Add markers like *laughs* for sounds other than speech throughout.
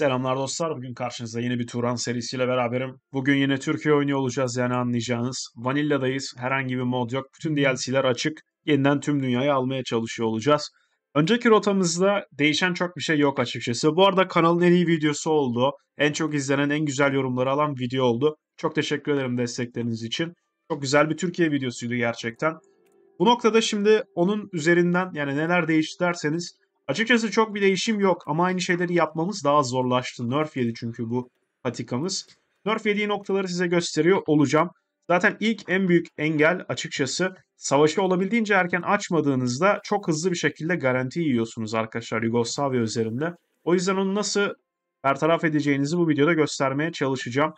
Selamlar dostlar. Bugün karşınızda yeni bir Turan serisiyle beraberim. Bugün yine Türkiye oynuyor olacağız yani anlayacağınız. Vanilla'dayız. Herhangi bir mod yok. Bütün DLC'ler açık. Yeniden tüm dünyayı almaya çalışıyor olacağız. Önceki rotamızda değişen çok bir şey yok açıkçası. Bu arada kanalın en iyi videosu oldu. En çok izlenen, en güzel yorumları alan video oldu. Çok teşekkür ederim destekleriniz için. Çok güzel bir Türkiye videosuydu gerçekten. Bu noktada şimdi onun üzerinden yani neler değişti derseniz Açıkçası çok bir değişim yok ama aynı şeyleri yapmamız daha zorlaştı. Nerf yedi çünkü bu patikamız. Nerf yediği noktaları size gösteriyor olacağım. Zaten ilk en büyük engel açıkçası savaşı olabildiğince erken açmadığınızda çok hızlı bir şekilde garanti yiyorsunuz arkadaşlar Yugoslavya üzerinde. O yüzden onu nasıl bertaraf edeceğinizi bu videoda göstermeye çalışacağım.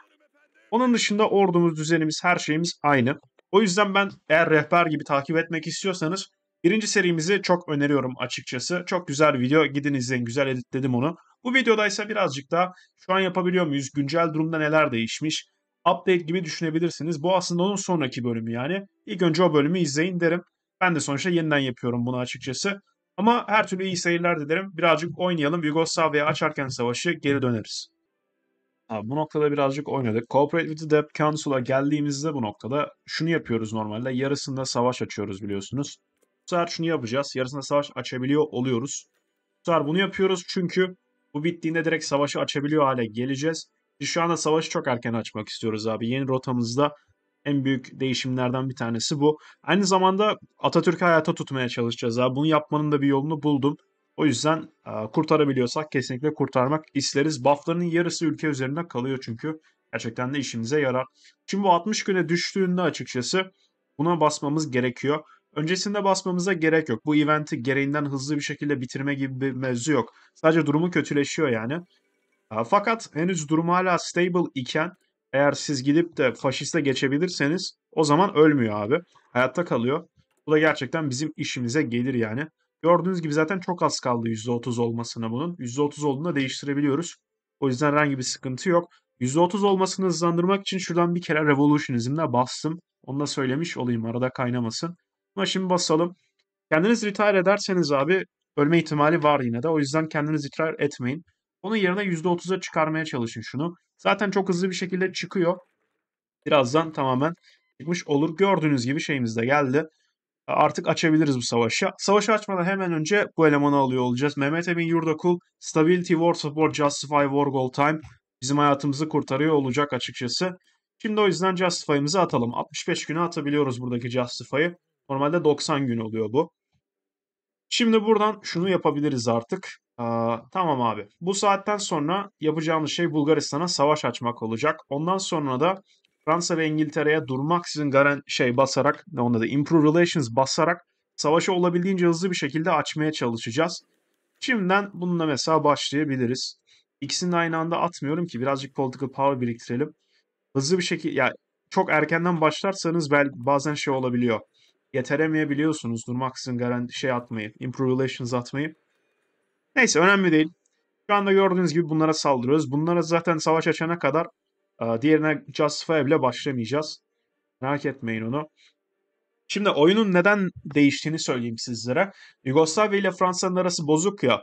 Onun dışında ordumuz, düzenimiz, her şeyimiz aynı. O yüzden ben eğer rehber gibi takip etmek istiyorsanız Birinci serimizi çok öneriyorum açıkçası. Çok güzel video. Gidin izleyin. Güzel editledim onu. Bu videoda ise birazcık da şu an yapabiliyor muyuz? Güncel durumda neler değişmiş? Update gibi düşünebilirsiniz. Bu aslında onun sonraki bölümü yani. İlk önce o bölümü izleyin derim. Ben de sonuçta yeniden yapıyorum bunu açıkçası. Ama her türlü iyi seyirler dilerim. Birazcık oynayalım. Yugoslavya'ya açarken savaşı geri döneriz. Abi bu noktada birazcık oynadık. Corporate with the Debt Council'a geldiğimizde bu noktada şunu yapıyoruz normalde. Yarısında savaş açıyoruz biliyorsunuz sefer şunu yapacağız. Yarısında savaş açabiliyor oluyoruz. Bu sefer bunu yapıyoruz çünkü bu bittiğinde direkt savaşı açabiliyor hale geleceğiz. Biz şu anda savaşı çok erken açmak istiyoruz abi. Yeni rotamızda en büyük değişimlerden bir tanesi bu. Aynı zamanda Atatürk'ü hayata tutmaya çalışacağız abi. Bunu yapmanın da bir yolunu buldum. O yüzden e, kurtarabiliyorsak kesinlikle kurtarmak isteriz. Buff'ların yarısı ülke üzerinde kalıyor çünkü. Gerçekten de işimize yarar. Şimdi bu 60 güne düştüğünde açıkçası buna basmamız gerekiyor. Öncesinde basmamıza gerek yok. Bu eventi gereğinden hızlı bir şekilde bitirme gibi bir mevzu yok. Sadece durumu kötüleşiyor yani. Fakat henüz durum hala stable iken eğer siz gidip de faşiste geçebilirseniz o zaman ölmüyor abi. Hayatta kalıyor. Bu da gerçekten bizim işimize gelir yani. Gördüğünüz gibi zaten çok az kaldı %30 olmasına bunun. %30 olduğunda değiştirebiliyoruz. O yüzden herhangi bir sıkıntı yok. %30 olmasını hızlandırmak için şuradan bir kere revolution izimle bastım. Onu da söylemiş olayım arada kaynamasın. Ama şimdi basalım. Kendiniz retire ederseniz abi ölme ihtimali var yine de. O yüzden kendiniz retire etmeyin. Onun yerine %30'a çıkarmaya çalışın şunu. Zaten çok hızlı bir şekilde çıkıyor. Birazdan tamamen çıkmış olur. Gördüğünüz gibi şeyimiz de geldi. Artık açabiliriz bu savaşı. Savaşı açmadan hemen önce bu elemanı alıyor olacağız. Mehmet Emin Yurdakul, Stability, War Support, Justify, War Goal Time bizim hayatımızı kurtarıyor olacak açıkçası. Şimdi o yüzden Justify'ımızı atalım. 65 güne atabiliyoruz buradaki Justify'ı. Normalde 90 gün oluyor bu. Şimdi buradan şunu yapabiliriz artık. Aa, tamam abi. Bu saatten sonra yapacağımız şey Bulgaristan'a savaş açmak olacak. Ondan sonra da Fransa ve İngiltere'ye durmaksızın garan şey basarak, ne onda da improve relations basarak savaşı olabildiğince hızlı bir şekilde açmaya çalışacağız. Şimdiden bununla mesela başlayabiliriz. İkisini de aynı anda atmıyorum ki birazcık political power biriktirelim. Hızlı bir şekilde ya çok erkenden başlarsanız bel bazen şey olabiliyor yetiremeyebiliyorsunuz durmaksızın garanti şey atmayı, improvisations relations atmayı. Neyse önemli değil. Şu anda gördüğünüz gibi bunlara saldırıyoruz. Bunlara zaten savaş açana kadar e, diğerine Justify'a bile başlamayacağız. Merak etmeyin onu. Şimdi oyunun neden değiştiğini söyleyeyim sizlere. Yugoslavya ile Fransa'nın arası bozuk ya.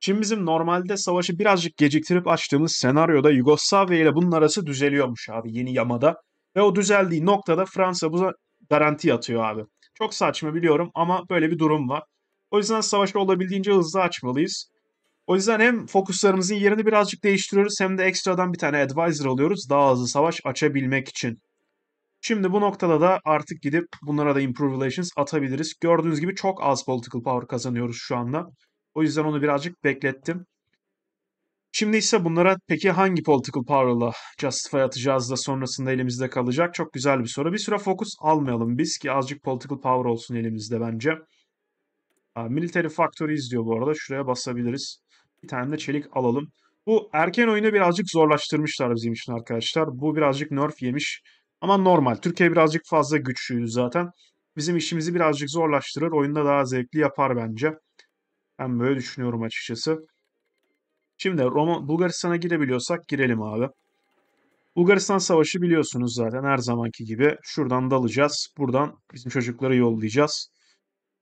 Şimdi bizim normalde savaşı birazcık geciktirip açtığımız senaryoda Yugoslavya ile bunun arası düzeliyormuş abi yeni yamada. Ve o düzeldiği noktada Fransa bu garanti atıyor abi. Çok saçma biliyorum ama böyle bir durum var. O yüzden savaşı olabildiğince hızlı açmalıyız. O yüzden hem fokuslarımızın yerini birazcık değiştiriyoruz hem de ekstradan bir tane advisor alıyoruz daha hızlı savaş açabilmek için. Şimdi bu noktada da artık gidip bunlara da improve relations atabiliriz. Gördüğünüz gibi çok az political power kazanıyoruz şu anda. O yüzden onu birazcık beklettim. Şimdi ise bunlara peki hangi political power'la justify atacağız da sonrasında elimizde kalacak? Çok güzel bir soru. Bir süre fokus almayalım biz ki azıcık political power olsun elimizde bence. Military Factories diyor bu arada. Şuraya basabiliriz. Bir tane de çelik alalım. Bu erken oyunu birazcık zorlaştırmışlar bizim için arkadaşlar. Bu birazcık nerf yemiş. Ama normal. Türkiye birazcık fazla güçlüyüz zaten. Bizim işimizi birazcık zorlaştırır. Oyunda daha zevkli yapar bence. Ben böyle düşünüyorum açıkçası. Şimdi Roma, Bulgaristan'a girebiliyorsak girelim abi. Bulgaristan Savaşı biliyorsunuz zaten her zamanki gibi. Şuradan dalacağız. Buradan bizim çocukları yollayacağız.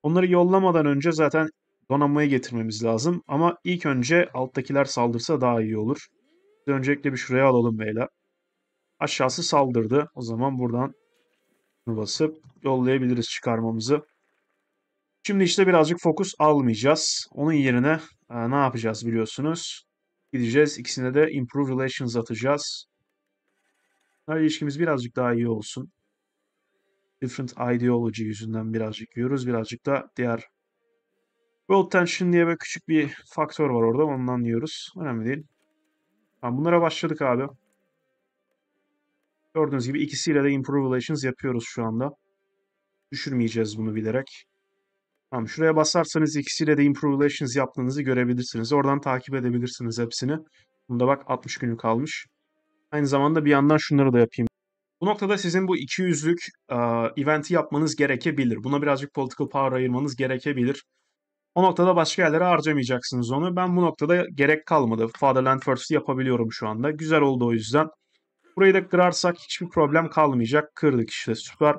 Onları yollamadan önce zaten donanmaya getirmemiz lazım. Ama ilk önce alttakiler saldırsa daha iyi olur. Öncelikle bir şuraya alalım beyler. Aşağısı saldırdı. O zaman buradan basıp yollayabiliriz çıkarmamızı. Şimdi işte birazcık fokus almayacağız. Onun yerine ee, ne yapacağız biliyorsunuz. Gideceğiz. İkisine de Improve Relations atacağız. her ilişkimiz birazcık daha iyi olsun. Different Ideology yüzünden birazcık yiyoruz. Birazcık da diğer World Tension diye bir küçük bir faktör var orada. Ondan yiyoruz. Önemli değil. Yani bunlara başladık abi. Gördüğünüz gibi ikisiyle de Improve Relations yapıyoruz şu anda. Düşürmeyeceğiz bunu bilerek. Tamam, şuraya basarsanız ikisiyle de improve yaptığınızı görebilirsiniz. Oradan takip edebilirsiniz hepsini. Bunda bak 60 günü kalmış. Aynı zamanda bir yandan şunları da yapayım. Bu noktada sizin bu 200'lük uh, eventi yapmanız gerekebilir. Buna birazcık political power ayırmanız gerekebilir. O noktada başka yerlere harcamayacaksınız onu. Ben bu noktada gerek kalmadı. Fatherland First'ı yapabiliyorum şu anda. Güzel oldu o yüzden. Burayı da kırarsak hiçbir problem kalmayacak. Kırdık işte süper.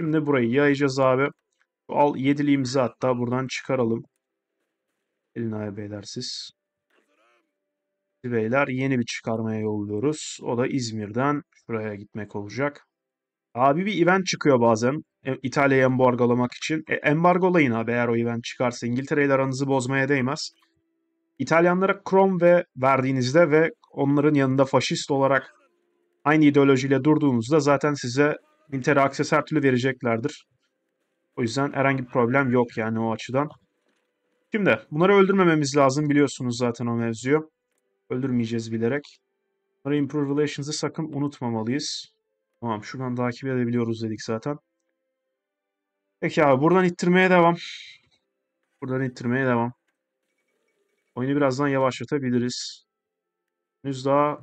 Şimdi burayı yayacağız abi. Al yediliğimizi hatta buradan çıkaralım. Elin ayağı siz Beyler yeni bir çıkarmaya yolluyoruz. O da İzmir'den buraya gitmek olacak. Abi bir event çıkıyor bazen. E, İtalya'yı embargolamak için. E, embargolayın abi eğer o event çıkarsa. İngiltere ile aranızı bozmaya değmez. İtalyanlara krom ve verdiğinizde ve onların yanında faşist olarak aynı ideolojiyle durduğunuzda zaten size İngiltere aksesuar türlü vereceklerdir. O yüzden herhangi bir problem yok yani o açıdan. Şimdi bunları öldürmememiz lazım biliyorsunuz zaten o mevzuyu. Öldürmeyeceğiz bilerek. Bunları Improve Relations'ı sakın unutmamalıyız. Tamam şuradan takip edebiliyoruz dedik zaten. Peki abi buradan ittirmeye devam. Buradan ittirmeye devam. Oyunu birazdan yavaşlatabiliriz. Henüz daha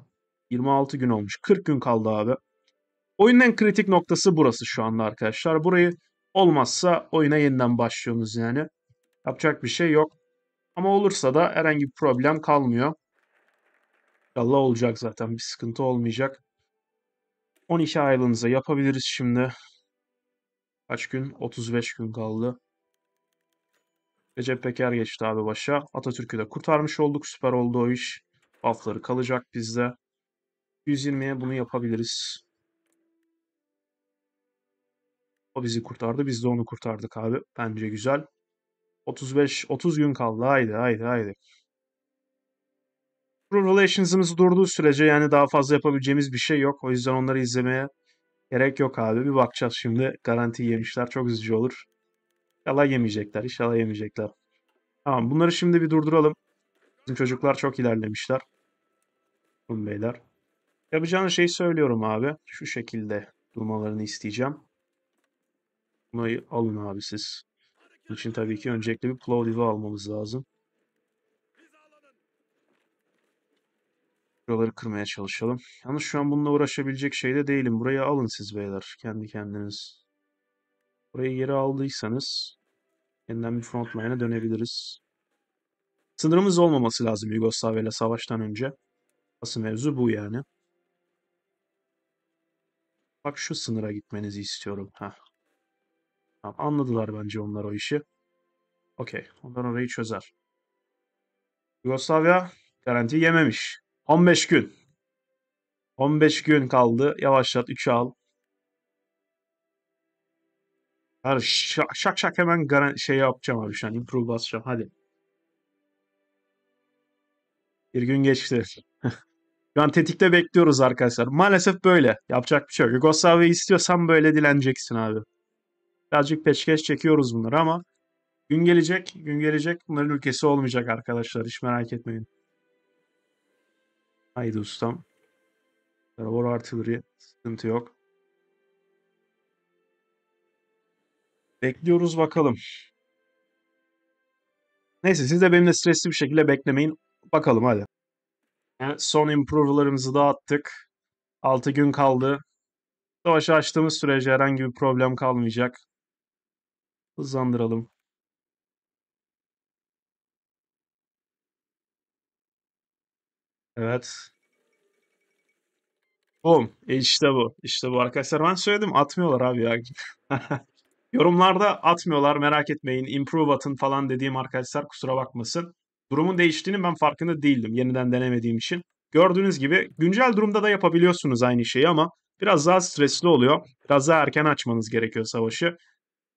26 gün olmuş. 40 gün kaldı abi. Oyunun en kritik noktası burası şu anda arkadaşlar. Burayı Olmazsa oyuna yeniden başlıyoruz yani. Yapacak bir şey yok. Ama olursa da herhangi bir problem kalmıyor. İnşallah olacak zaten bir sıkıntı olmayacak. 12 aylığınıza yapabiliriz şimdi. Kaç gün? 35 gün kaldı. Recep Peker geçti abi başa. Atatürk'ü de kurtarmış olduk. Süper oldu o iş. Buff'ları kalacak bizde. 120'ye bunu yapabiliriz. O bizi kurtardı. Biz de onu kurtardık abi. Bence güzel. 35 30 gün kaldı. Haydi haydi haydi. True Relations'ımız durduğu sürece yani daha fazla yapabileceğimiz bir şey yok. O yüzden onları izlemeye gerek yok abi. Bir bakacağız şimdi. Garanti yemişler. Çok üzücü olur. İnşallah yemeyecekler. İnşallah yemeyecekler. Tamam bunları şimdi bir durduralım. Bizim çocuklar çok ilerlemişler. Bakın beyler. Yapacağın şeyi söylüyorum abi. Şu şekilde durmalarını isteyeceğim. Burayı alın abi siz. Bunun için tabii ki öncelikle bir Plovdiv'i almamız lazım. Buraları kırmaya çalışalım. Yalnız şu an bununla uğraşabilecek şeyde değilim. Burayı alın siz beyler. Kendi kendiniz. Burayı geri aldıysanız yeniden bir frontline'a dönebiliriz. Sınırımız olmaması lazım Yugoslavya ile savaştan önce. Asıl mevzu bu yani. Bak şu sınıra gitmenizi istiyorum. Heh. Tamam, anladılar bence onlar o işi. Okey. ondan orayı çözer. Yugoslavya garanti yememiş. 15 gün. 15 gün kaldı. Yavaşlat 3'ü al. Her şak şak, şak hemen garan şey yapacağım abi şu an. Improve basacağım. Hadi. Bir gün geçti. şu an tetikte bekliyoruz arkadaşlar. Maalesef böyle. Yapacak bir şey yok. Yugoslavya istiyorsan böyle dileneceksin abi. Birazcık peşkeş çekiyoruz bunları ama gün gelecek, gün gelecek bunların ülkesi olmayacak arkadaşlar. Hiç merak etmeyin. Haydi ustam. War Artillery sıkıntı yok. Bekliyoruz bakalım. Neyse siz de benimle stresli bir şekilde beklemeyin. Bakalım hadi. Yani son improver'larımızı attık. 6 gün kaldı. Savaşı açtığımız sürece herhangi bir problem kalmayacak hızlandıralım Evet. Boom. E işte bu. İşte bu arkadaşlar. Ben söyledim atmıyorlar abi ya. *laughs* Yorumlarda atmıyorlar merak etmeyin. Improve atın falan dediğim arkadaşlar kusura bakmasın. Durumun değiştiğini ben farkında değildim yeniden denemediğim için. Gördüğünüz gibi güncel durumda da yapabiliyorsunuz aynı şeyi ama biraz daha stresli oluyor. Biraz daha erken açmanız gerekiyor savaşı.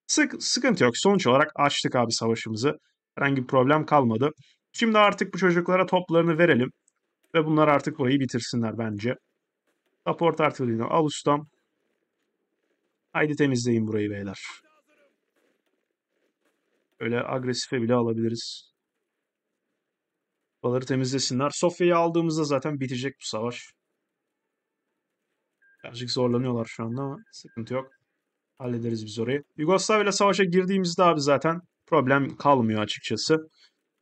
Sık, sıkıntı yok. Sonuç olarak açtık abi savaşımızı. Herhangi bir problem kalmadı. Şimdi artık bu çocuklara toplarını verelim. Ve bunlar artık burayı bitirsinler bence. Support artilini al ustam. Haydi temizleyin burayı beyler. Öyle agresife bile alabiliriz. Baları temizlesinler. Sofya'yı aldığımızda zaten bitecek bu savaş. Birazcık zorlanıyorlar şu anda ama sıkıntı yok. Hallederiz biz orayı. Yugoslavya ile savaşa girdiğimizde abi zaten problem kalmıyor açıkçası.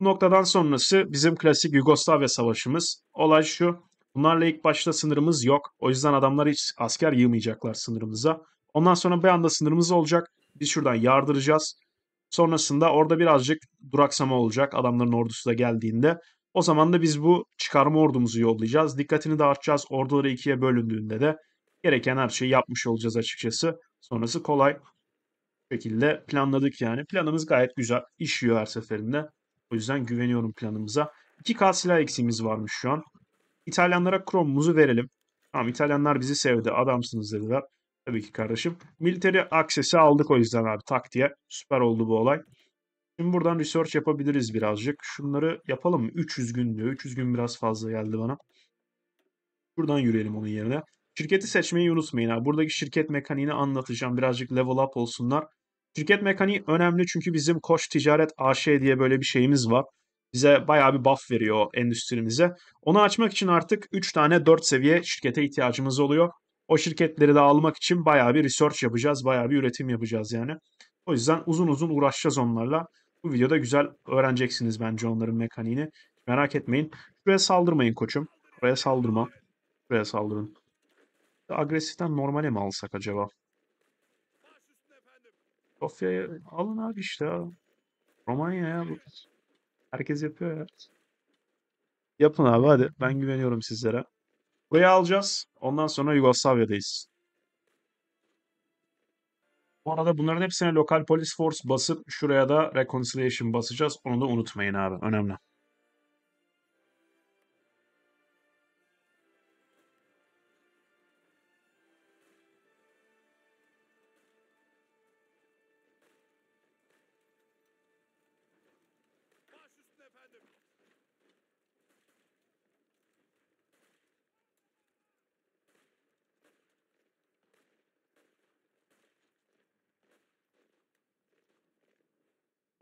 Bu noktadan sonrası bizim klasik Yugoslavya savaşımız. Olay şu. Bunlarla ilk başta sınırımız yok. O yüzden adamlar hiç asker yığmayacaklar sınırımıza. Ondan sonra bir anda sınırımız olacak. Biz şuradan yardıracağız. Sonrasında orada birazcık duraksama olacak adamların ordusu da geldiğinde. O zaman da biz bu çıkarma ordumuzu yollayacağız. Dikkatini dağıtacağız. Orduları ikiye bölündüğünde de gereken her şeyi yapmış olacağız açıkçası. Sonrası kolay şekilde planladık yani. Planımız gayet güzel işiyor her seferinde. O yüzden güveniyorum planımıza. 2K silah eksiğimiz varmış şu an. İtalyanlara kromumuzu verelim. Tamam İtalyanlar bizi sevdi. Adamsınız dediler. Tabii ki kardeşim. Militeri aksesi aldık o yüzden abi tak diye. Süper oldu bu olay. Şimdi buradan research yapabiliriz birazcık. Şunları yapalım mı? 300 gün diyor. 300 gün biraz fazla geldi bana. Buradan yürüyelim onun yerine. Şirketi seçmeyi unutmayın. Abi. Buradaki şirket mekaniğini anlatacağım. Birazcık level up olsunlar. Şirket mekaniği önemli çünkü bizim Koç Ticaret AŞ diye böyle bir şeyimiz var. Bize bayağı bir buff veriyor endüstrimize. Onu açmak için artık 3 tane 4 seviye şirkete ihtiyacımız oluyor. O şirketleri de almak için bayağı bir research yapacağız. Bayağı bir üretim yapacağız yani. O yüzden uzun uzun uğraşacağız onlarla. Bu videoda güzel öğreneceksiniz bence onların mekaniğini. Merak etmeyin. Şuraya saldırmayın koçum. Buraya saldırma. Buraya saldırın agresiften normale mi alsak acaba? Sofya'ya alın abi işte ya. Romanya Herkes yapıyor ya. Yapın abi hadi. Ben güveniyorum sizlere. Burayı alacağız. Ondan sonra Yugoslavya'dayız. Bu arada bunların hepsine lokal polis force basıp şuraya da reconciliation basacağız. Onu da unutmayın abi. Önemli.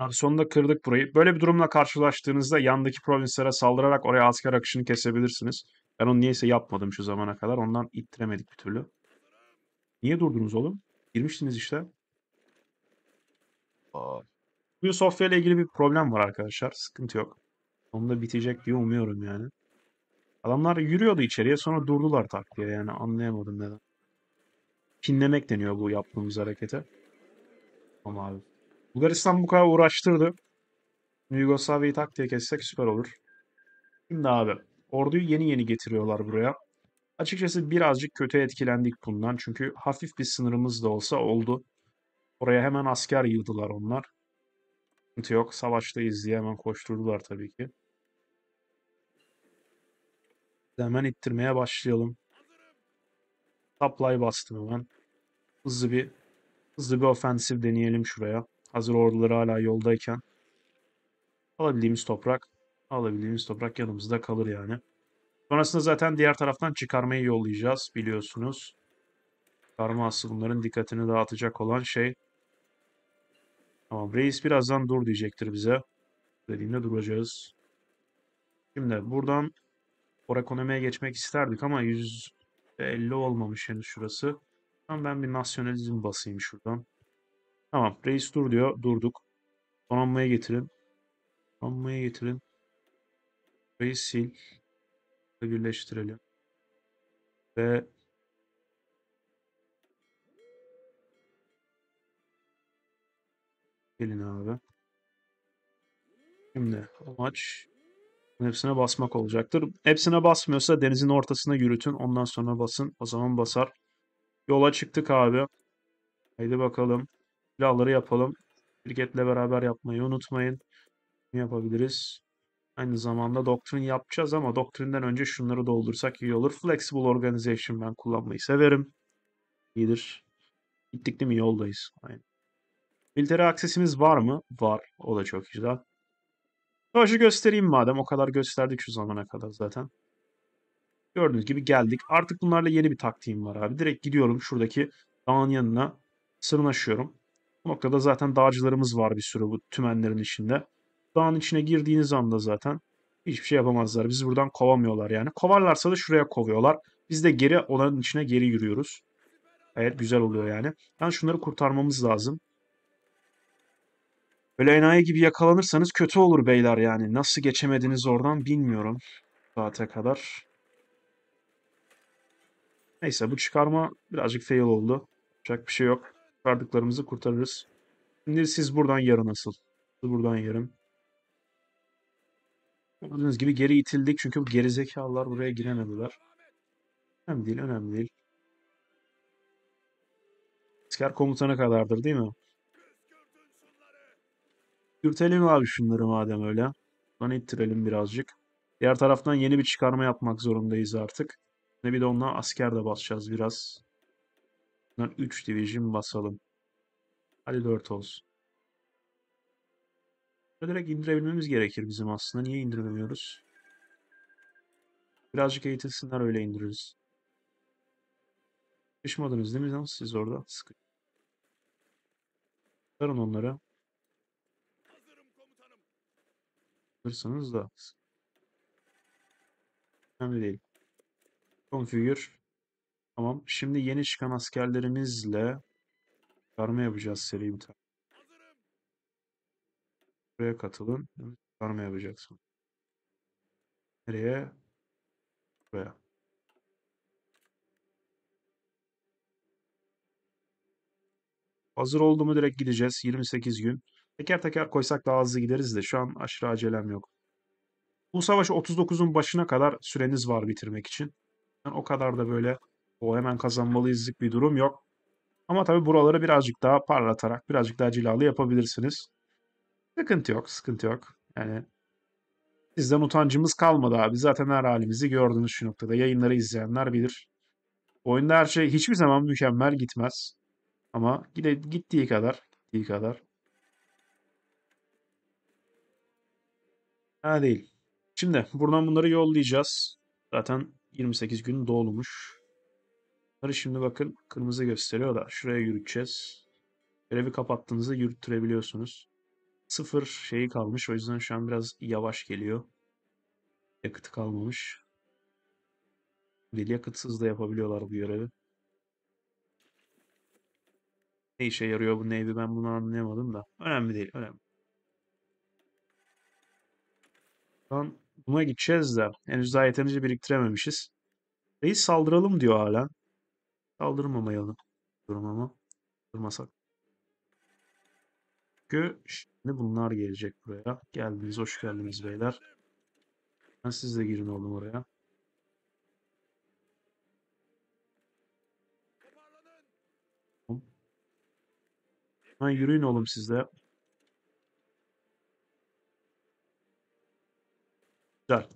Abi sonunda kırdık burayı. Böyle bir durumla karşılaştığınızda yandaki provinslere saldırarak oraya asker akışını kesebilirsiniz. Ben onu niyeyse yapmadım şu zamana kadar. Ondan ittiremedik bir türlü. Niye durdunuz oğlum? Girmiştiniz işte. Bu Sofya ile ilgili bir problem var arkadaşlar. Sıkıntı yok. Sonunda bitecek diye umuyorum yani. Adamlar yürüyordu içeriye sonra durdular taktiğe yani anlayamadım neden. Pinlemek deniyor bu yaptığımız harekete. Ama abi. Bulgaristan bu kadar uğraştırdı. Yugoslavya'yı tak diye kessek süper olur. Şimdi abi orduyu yeni yeni getiriyorlar buraya. Açıkçası birazcık kötü etkilendik bundan. Çünkü hafif bir sınırımız da olsa oldu. Oraya hemen asker yıldılar onlar. Sıkıntı yok. Savaştayız diye hemen koşturdular tabii ki. Hemen ittirmeye başlayalım. Supply bastım hemen. Hızlı bir hızlı bir ofensif deneyelim şuraya. Hazır orduları hala yoldayken alabildiğimiz toprak alabildiğimiz toprak yanımızda kalır yani. Sonrasında zaten diğer taraftan çıkarmayı yollayacağız biliyorsunuz. Karma aslında bunların dikkatini dağıtacak olan şey. Tamam reis birazdan dur diyecektir bize. Dediğimde duracağız. Şimdi buradan Or geçmek isterdik ama 150 olmamış henüz şurası. Tam ben bir nasyonalizm basayım şuradan. Tamam. Reis dur diyor. Durduk. Donanmaya getirin. Donanmaya getirin. Reis sil. Birleştirelim. Ve Gelin abi. Şimdi amaç hepsine basmak olacaktır. Hepsine basmıyorsa denizin ortasına yürütün. Ondan sonra basın. O zaman basar. Yola çıktık abi. Haydi bakalım. Silahları yapalım. Birketle beraber yapmayı unutmayın. Ne yapabiliriz? Aynı zamanda doktrin yapacağız ama doktrinden önce şunları doldursak iyi olur. Flexible Organization ben kullanmayı severim. İyidir. Gittik değil mi? Yoldayız. Aynen. Military aksesimiz var mı? Var. O da çok güzel. Savaşı göstereyim madem. O kadar gösterdik şu zamana kadar zaten. Gördüğünüz gibi geldik. Artık bunlarla yeni bir taktiğim var abi. Direkt gidiyorum şuradaki dağın yanına sırnaşıyorum. Bu noktada zaten dağcılarımız var bir sürü bu tümenlerin içinde. Dağın içine girdiğiniz anda zaten hiçbir şey yapamazlar. Bizi buradan kovamıyorlar yani. Kovarlarsa da şuraya kovuyorlar. Biz de geri onların içine geri yürüyoruz. Evet güzel oluyor yani. Yani şunları kurtarmamız lazım. Böyle enayi gibi yakalanırsanız kötü olur beyler yani. Nasıl geçemediniz oradan bilmiyorum. Saate kadar. Neyse bu çıkarma birazcık fail oldu. Yapacak bir şey yok. Kurtardıklarımızı kurtarırız. Şimdi siz buradan yarın asıl. Siz buradan yarın. Gördüğünüz gibi geri itildik çünkü bu gerizekalılar buraya giremediler. Önemli değil, önemli değil. Asker komutana kadardır değil mi? Dürtelim abi şunları madem öyle. Bana ittirelim birazcık. Diğer taraftan yeni bir çıkarma yapmak zorundayız artık. Ne bir de onunla asker de basacağız biraz. Bundan 3 division basalım. Hadi 4 olsun. Böyle direkt indirebilmemiz gerekir bizim aslında. Niye indiremiyoruz? Birazcık eğitilsinler öyle indiririz. Sıkışmadınız değil mi lan siz orada? Sıkı. Sarın onlara. Hazırsanız da. Önemli değil. Configure. Tamam. Şimdi yeni çıkan askerlerimizle karma yapacağız seri bir tane. Buraya katılın. Karma yapacaksın. Nereye? Buraya. Hazır oldu mu direkt gideceğiz. 28 gün. Teker teker koysak daha hızlı gideriz de şu an aşırı acelem yok. Bu savaşı 39'un başına kadar süreniz var bitirmek için. Yani o kadar da böyle o hemen kazanmalıyızlık bir durum yok. Ama tabii buraları birazcık daha parlatarak, birazcık daha cilalı yapabilirsiniz. Sıkıntı yok, sıkıntı yok. Yani sizden utancımız kalmadı abi. Zaten her halimizi gördünüz şu noktada. Yayınları izleyenler bilir. Oyunda her şey hiçbir zaman mükemmel gitmez. Ama gide, gittiği kadar, gittiği kadar. Ha değil. Şimdi buradan bunları yollayacağız. Zaten 28 gün dolmuş. Bunları şimdi bakın kırmızı gösteriyor da şuraya yürüteceğiz. Görevi kapattığınızda yürüttürebiliyorsunuz. Sıfır şeyi kalmış o yüzden şu an biraz yavaş geliyor. Yakıtı kalmamış. Deli yakıtsız da yapabiliyorlar bu görevi. Ne işe yarıyor bu neydi ben bunu anlayamadım da. Önemli değil önemli. Şu buna gideceğiz de henüz daha yeterince biriktirememişiz. Reis saldıralım diyor halen kaldırmamayalım Durum ama durmasak. Çünkü şimdi bunlar gelecek buraya. Geldiniz, hoş geldiniz beyler. Ben siz de girin oğlum oraya. Hemen yürüyün oğlum siz de. Güzel.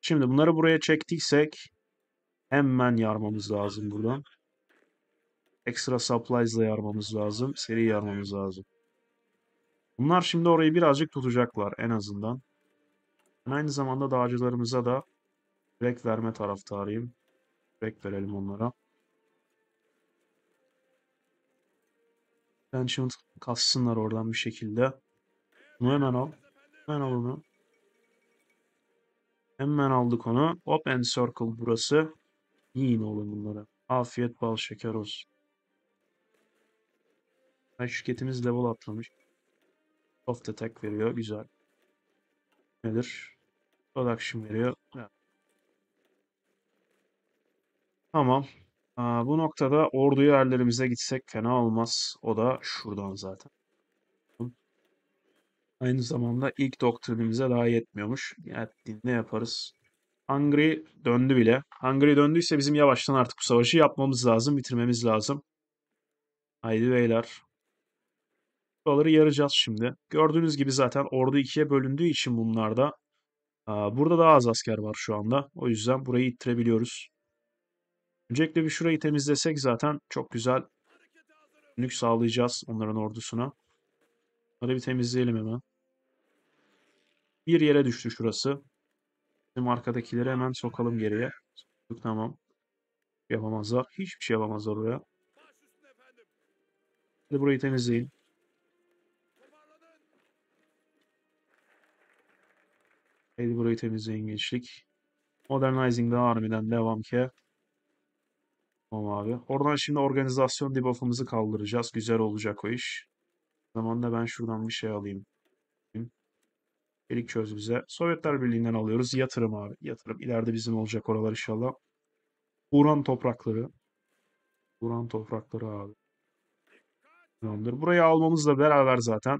Şimdi bunları buraya çektiysek hemen yarmamız lazım buradan. Ekstra supplies ile yarmamız lazım. Seri yarmamız lazım. Bunlar şimdi orayı birazcık tutacaklar en azından. Ben aynı zamanda dağcılarımıza da Rek verme taraftarıyım. Rek verelim onlara. Tension kassınlar oradan bir şekilde. Bunu hemen al. Hemen al onu. Hemen aldık onu. Hop and circle burası. Yiyin oğlum bunlara. Afiyet bal şeker olsun. Şirketimiz level atlamış. Soft attack veriyor. Güzel. Nedir? Production veriyor. Evet. Tamam. bu noktada ordu yerlerimize gitsek fena olmaz. O da şuradan zaten. Aynı zamanda ilk doktrinimize daha yetmiyormuş. Yani ne yaparız? Hungary döndü bile. Hungary döndüyse bizim yavaştan artık bu savaşı yapmamız lazım, bitirmemiz lazım. Haydi beyler. Buraları yarayacağız şimdi. Gördüğünüz gibi zaten ordu ikiye bölündüğü için bunlarda burada daha az asker var şu anda. O yüzden burayı ittirebiliyoruz. Öncelikle bir şurayı temizlesek zaten çok güzel günlük sağlayacağız onların ordusuna. Hadi bir temizleyelim hemen. Bir yere düştü şurası. Bizim arkadakileri hemen sokalım geriye. Soktuk tamam. Yapamazlar. Hiçbir şey yapamazlar oraya. Hadi burayı temizleyin. Hadi burayı temizleyin geçtik. Modernizing the Army'den devam ki. Tamam abi. Oradan şimdi organizasyon debuff'ımızı kaldıracağız. Güzel olacak o iş. Zamanında ben şuradan bir şey alayım. Elik çöz bize. Sovyetler Birliği'nden alıyoruz. Yatırım abi. Yatırım. İleride bizim olacak oralar inşallah. Uran toprakları. Uran toprakları abi. Tamamdır. Burayı almamızla beraber zaten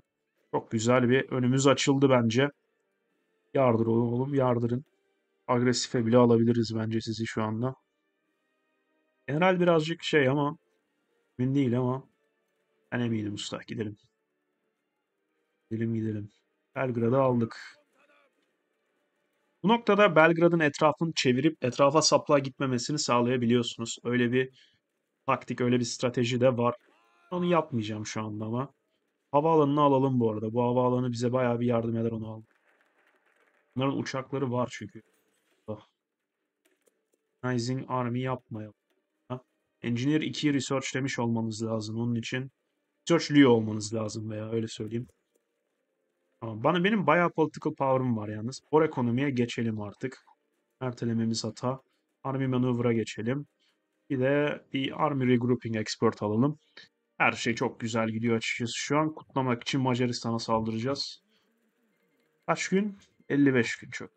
çok güzel bir önümüz açıldı bence. Yardır oğlum yardırın. Agresife bile alabiliriz bence sizi şu anda. General birazcık şey ama gün değil ama ben eminim usta gidelim. Gidelim gidelim. Belgrad'ı aldık. Bu noktada Belgrad'ın etrafını çevirip etrafa sapla gitmemesini sağlayabiliyorsunuz. Öyle bir taktik, öyle bir strateji de var. Onu yapmayacağım şu anda ama. Havaalanını alalım bu arada. Bu havaalanı bize bayağı bir yardım eder onu aldım. Bunların uçakları var çünkü. Rising Army yapmayalım. Engineer 2 research demiş olmanız lazım. Onun için researchlıyor olmanız lazım veya öyle söyleyeyim. Bana benim bayağı political power'ım var yalnız. Bor ekonomiye geçelim artık. Ertelememiz hata. Army maneuver'a geçelim. Bir de bir Army regrouping expert alalım. Her şey çok güzel gidiyor açıkçası şu an. Kutlamak için Macaristan'a saldıracağız. Kaç gün? 55 gün çok.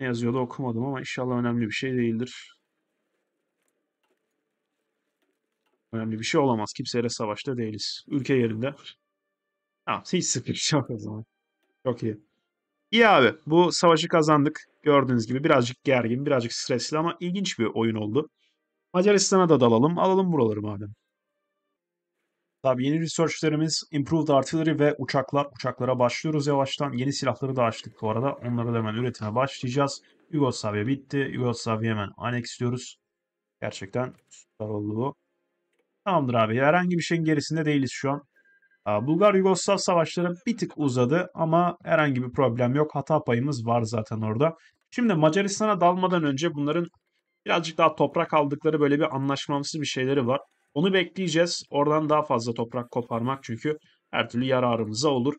Ne yazıyordu okumadım ama inşallah önemli bir şey değildir. Önemli bir şey olamaz. Kimseyle savaşta değiliz. Ülke yerinde. Tamam hiç sıkıntı yok o zaman. Çok iyi. İyi abi bu savaşı kazandık. Gördüğünüz gibi birazcık gergin, birazcık stresli ama ilginç bir oyun oldu. Macaristan'a da dalalım. Alalım buraları madem. Tabii yeni researchlerimiz Improved Artillery ve uçaklar. Uçaklara başlıyoruz yavaştan. Yeni silahları da açtık bu arada. Onları da hemen üretime başlayacağız. Yugoslavya bitti. Yugoslavya hemen anexliyoruz. Gerçekten süper oldu bu. Tamamdır abi. Herhangi bir şeyin gerisinde değiliz şu an. Bulgar-Yugoslav savaşları bir tık uzadı ama herhangi bir problem yok. Hata payımız var zaten orada. Şimdi Macaristan'a dalmadan önce bunların birazcık daha toprak aldıkları böyle bir anlaşmamsız bir şeyleri var. Onu bekleyeceğiz. Oradan daha fazla toprak koparmak çünkü her türlü yararımıza olur.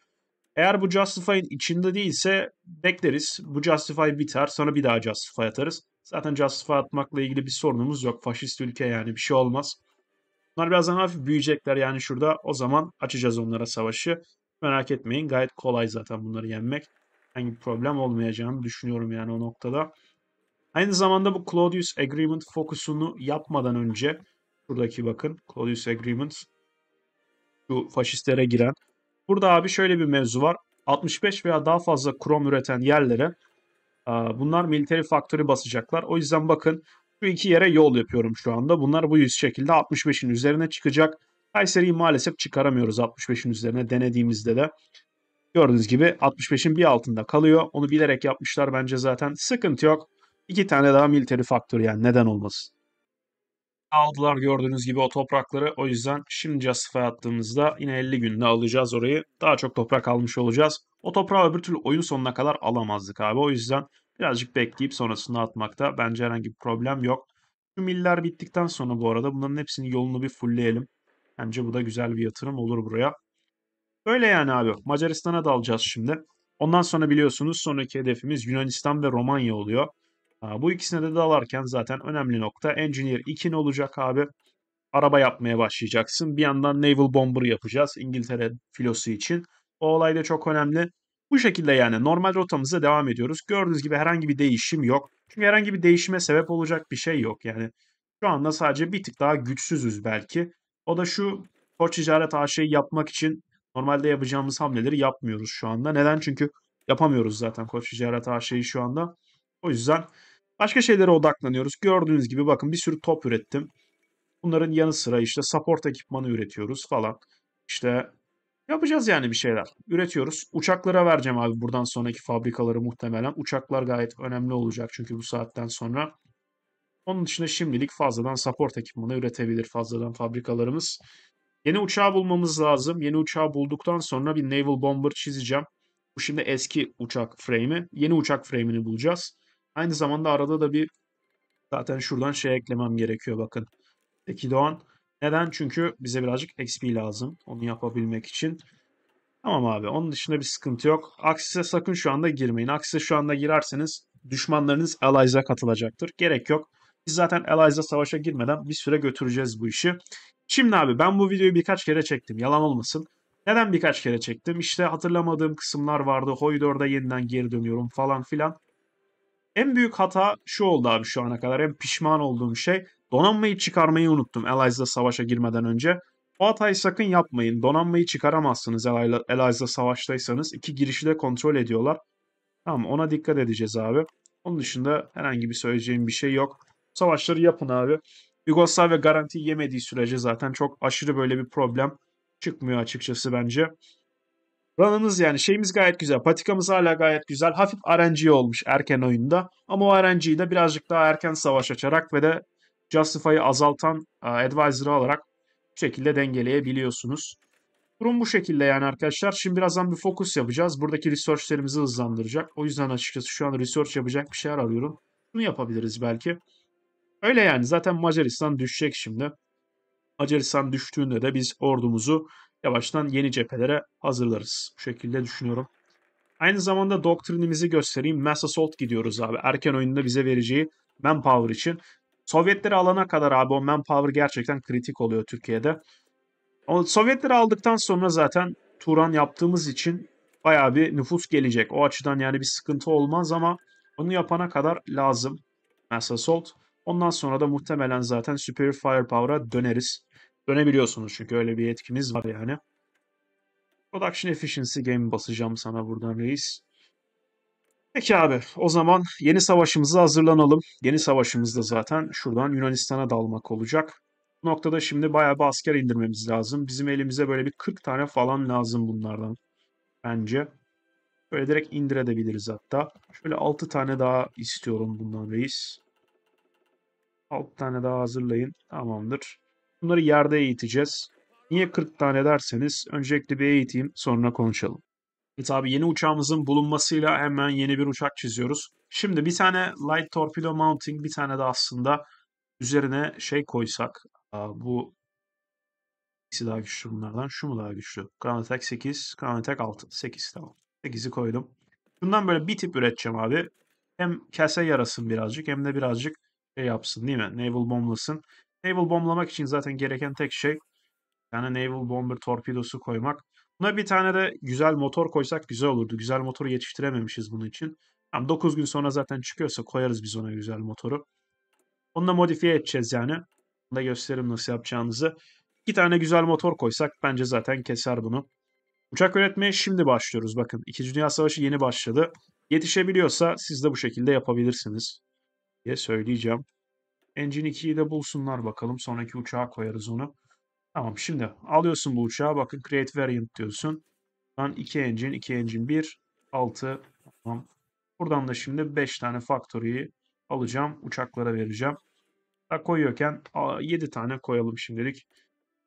Eğer bu Justify'ın içinde değilse bekleriz. Bu Justify biter. Sonra bir daha Justify atarız. Zaten Justify atmakla ilgili bir sorunumuz yok. Faşist ülke yani bir şey olmaz. Bunlar birazdan hafif büyüyecekler yani şurada. O zaman açacağız onlara savaşı. Merak etmeyin gayet kolay zaten bunları yenmek. Hangi problem olmayacağını düşünüyorum yani o noktada. Aynı zamanda bu Claudius Agreement fokusunu yapmadan önce Buradaki bakın Claudius Agreement. Şu faşistlere giren. Burada abi şöyle bir mevzu var. 65 veya daha fazla krom üreten yerlere bunlar military factory basacaklar. O yüzden bakın şu iki yere yol yapıyorum şu anda. Bunlar bu yüz şekilde 65'in üzerine çıkacak. Kayseri'yi maalesef çıkaramıyoruz 65'in üzerine denediğimizde de. Gördüğünüz gibi 65'in bir altında kalıyor. Onu bilerek yapmışlar bence zaten. Sıkıntı yok. İki tane daha military factory, yani neden olmasın aldılar gördüğünüz gibi o toprakları. O yüzden şimdi Jasif'e attığımızda yine 50 günde alacağız orayı. Daha çok toprak almış olacağız. O toprağı öbür türlü oyun sonuna kadar alamazdık abi. O yüzden birazcık bekleyip sonrasında atmakta bence herhangi bir problem yok. Şu miller bittikten sonra bu arada bunların hepsinin yolunu bir fullleyelim. Bence bu da güzel bir yatırım olur buraya. Öyle yani abi. Macaristan'a dalacağız şimdi. Ondan sonra biliyorsunuz sonraki hedefimiz Yunanistan ve Romanya oluyor. Bu ikisine de dalarken zaten önemli nokta Engineer ne olacak abi. Araba yapmaya başlayacaksın. Bir yandan Naval Bomber yapacağız İngiltere filosu için. O olay da çok önemli. Bu şekilde yani normal rotamıza devam ediyoruz. Gördüğünüz gibi herhangi bir değişim yok. Çünkü herhangi bir değişime sebep olacak bir şey yok. Yani şu anda sadece bir tık daha güçsüzüz belki. O da şu Koç Ticaret AŞ'yi yapmak için normalde yapacağımız hamleleri yapmıyoruz şu anda. Neden? Çünkü yapamıyoruz zaten Koç Ticaret AŞ'yi şu anda. O yüzden Başka şeylere odaklanıyoruz. Gördüğünüz gibi bakın bir sürü top ürettim. Bunların yanı sıra işte support ekipmanı üretiyoruz falan. İşte yapacağız yani bir şeyler. Üretiyoruz. Uçaklara vereceğim abi buradan sonraki fabrikaları muhtemelen. Uçaklar gayet önemli olacak çünkü bu saatten sonra. Onun dışında şimdilik fazladan support ekipmanı üretebilir fazladan fabrikalarımız. Yeni uçağı bulmamız lazım. Yeni uçağı bulduktan sonra bir naval bomber çizeceğim. Bu şimdi eski uçak frame'i. Yeni uçak frame'ini bulacağız. Aynı zamanda arada da bir zaten şuradan şey eklemem gerekiyor bakın. Peki Doğan. Neden? Çünkü bize birazcık XP lazım. Onu yapabilmek için. Tamam abi. Onun dışında bir sıkıntı yok. Aksis'e sakın şu anda girmeyin. Aksis'e şu anda girerseniz düşmanlarınız Allies'a katılacaktır. Gerek yok. Biz zaten Allies'la savaşa girmeden bir süre götüreceğiz bu işi. Şimdi abi ben bu videoyu birkaç kere çektim. Yalan olmasın. Neden birkaç kere çektim? İşte hatırlamadığım kısımlar vardı. Hoydor'da yeniden geri dönüyorum falan filan. En büyük hata şu oldu abi şu ana kadar. En pişman olduğum şey donanmayı çıkarmayı unuttum Elias'la savaşa girmeden önce. O hatayı sakın yapmayın. Donanmayı çıkaramazsınız Elias'la savaştaysanız. iki girişi de kontrol ediyorlar. Tamam ona dikkat edeceğiz abi. Onun dışında herhangi bir söyleyeceğim bir şey yok. Savaşları yapın abi. Yugoslavya garanti yemediği sürece zaten çok aşırı böyle bir problem çıkmıyor açıkçası bence. Run'ımız yani şeyimiz gayet güzel. Patikamız hala gayet güzel. Hafif RNG olmuş erken oyunda. Ama o RNG'yi de birazcık daha erken savaş açarak ve de Justify'ı azaltan e, Advisor'ı alarak bu şekilde dengeleyebiliyorsunuz. Durum bu şekilde yani arkadaşlar. Şimdi birazdan bir fokus yapacağız. Buradaki researchlerimizi hızlandıracak. O yüzden açıkçası şu an research yapacak bir şeyler arıyorum. Bunu yapabiliriz belki. Öyle yani zaten Macaristan düşecek şimdi. Macaristan düştüğünde de biz ordumuzu yavaştan yeni cephelere hazırlarız. Bu şekilde düşünüyorum. Aynı zamanda doktrinimizi göstereyim. Mass Assault gidiyoruz abi. Erken oyunda bize vereceği manpower için. Sovyetleri alana kadar abi o manpower gerçekten kritik oluyor Türkiye'de. O Sovyetleri aldıktan sonra zaten Turan yaptığımız için baya bir nüfus gelecek. O açıdan yani bir sıkıntı olmaz ama onu yapana kadar lazım Mass Assault. Ondan sonra da muhtemelen zaten Superior Firepower'a döneriz dönebiliyorsunuz çünkü öyle bir yetkiniz var yani. Production Efficiency Game basacağım sana buradan reis. Peki abi o zaman yeni savaşımızı hazırlanalım. Yeni savaşımızda zaten şuradan Yunanistan'a dalmak olacak. Bu noktada şimdi bayağı bir asker indirmemiz lazım. Bizim elimize böyle bir 40 tane falan lazım bunlardan bence. Böyle direkt indirebiliriz hatta. Şöyle 6 tane daha istiyorum bundan reis. 6 tane daha hazırlayın. Tamamdır. Bunları yerde eğiteceğiz. Niye 40 tane derseniz öncelikle bir eğiteyim sonra konuşalım. Evet abi yeni uçağımızın bulunmasıyla hemen yeni bir uçak çiziyoruz. Şimdi bir tane light torpedo mounting bir tane de aslında üzerine şey koysak bu ikisi daha güçlü bunlardan. Şu mu daha güçlü? Ground 8, Ground 6. 8 tamam. 8'i koydum. Bundan böyle bir tip üreteceğim abi. Hem kese yarasın birazcık hem de birazcık şey yapsın değil mi? Naval bomblasın. Naval bomblamak için zaten gereken tek şey yani Naval Bomber torpidosu koymak. Buna bir tane de güzel motor koysak güzel olurdu. Güzel motoru yetiştirememişiz bunun için. Tam 9 gün sonra zaten çıkıyorsa koyarız biz ona güzel motoru. Onu da modifiye edeceğiz yani. Onu da gösteririm nasıl yapacağınızı. İki tane güzel motor koysak bence zaten keser bunu. Uçak üretmeye şimdi başlıyoruz. Bakın 2. Dünya Savaşı yeni başladı. Yetişebiliyorsa siz de bu şekilde yapabilirsiniz diye söyleyeceğim. Engine 2'yi de bulsunlar bakalım. Sonraki uçağa koyarız onu. Tamam şimdi alıyorsun bu uçağı. Bakın create variant diyorsun. Buradan 2 engine, 2 engine 1, 6. Tamam. Buradan da şimdi 5 tane factory'yi alacağım. Uçaklara vereceğim. Da koyuyorken 7 tane koyalım şimdilik.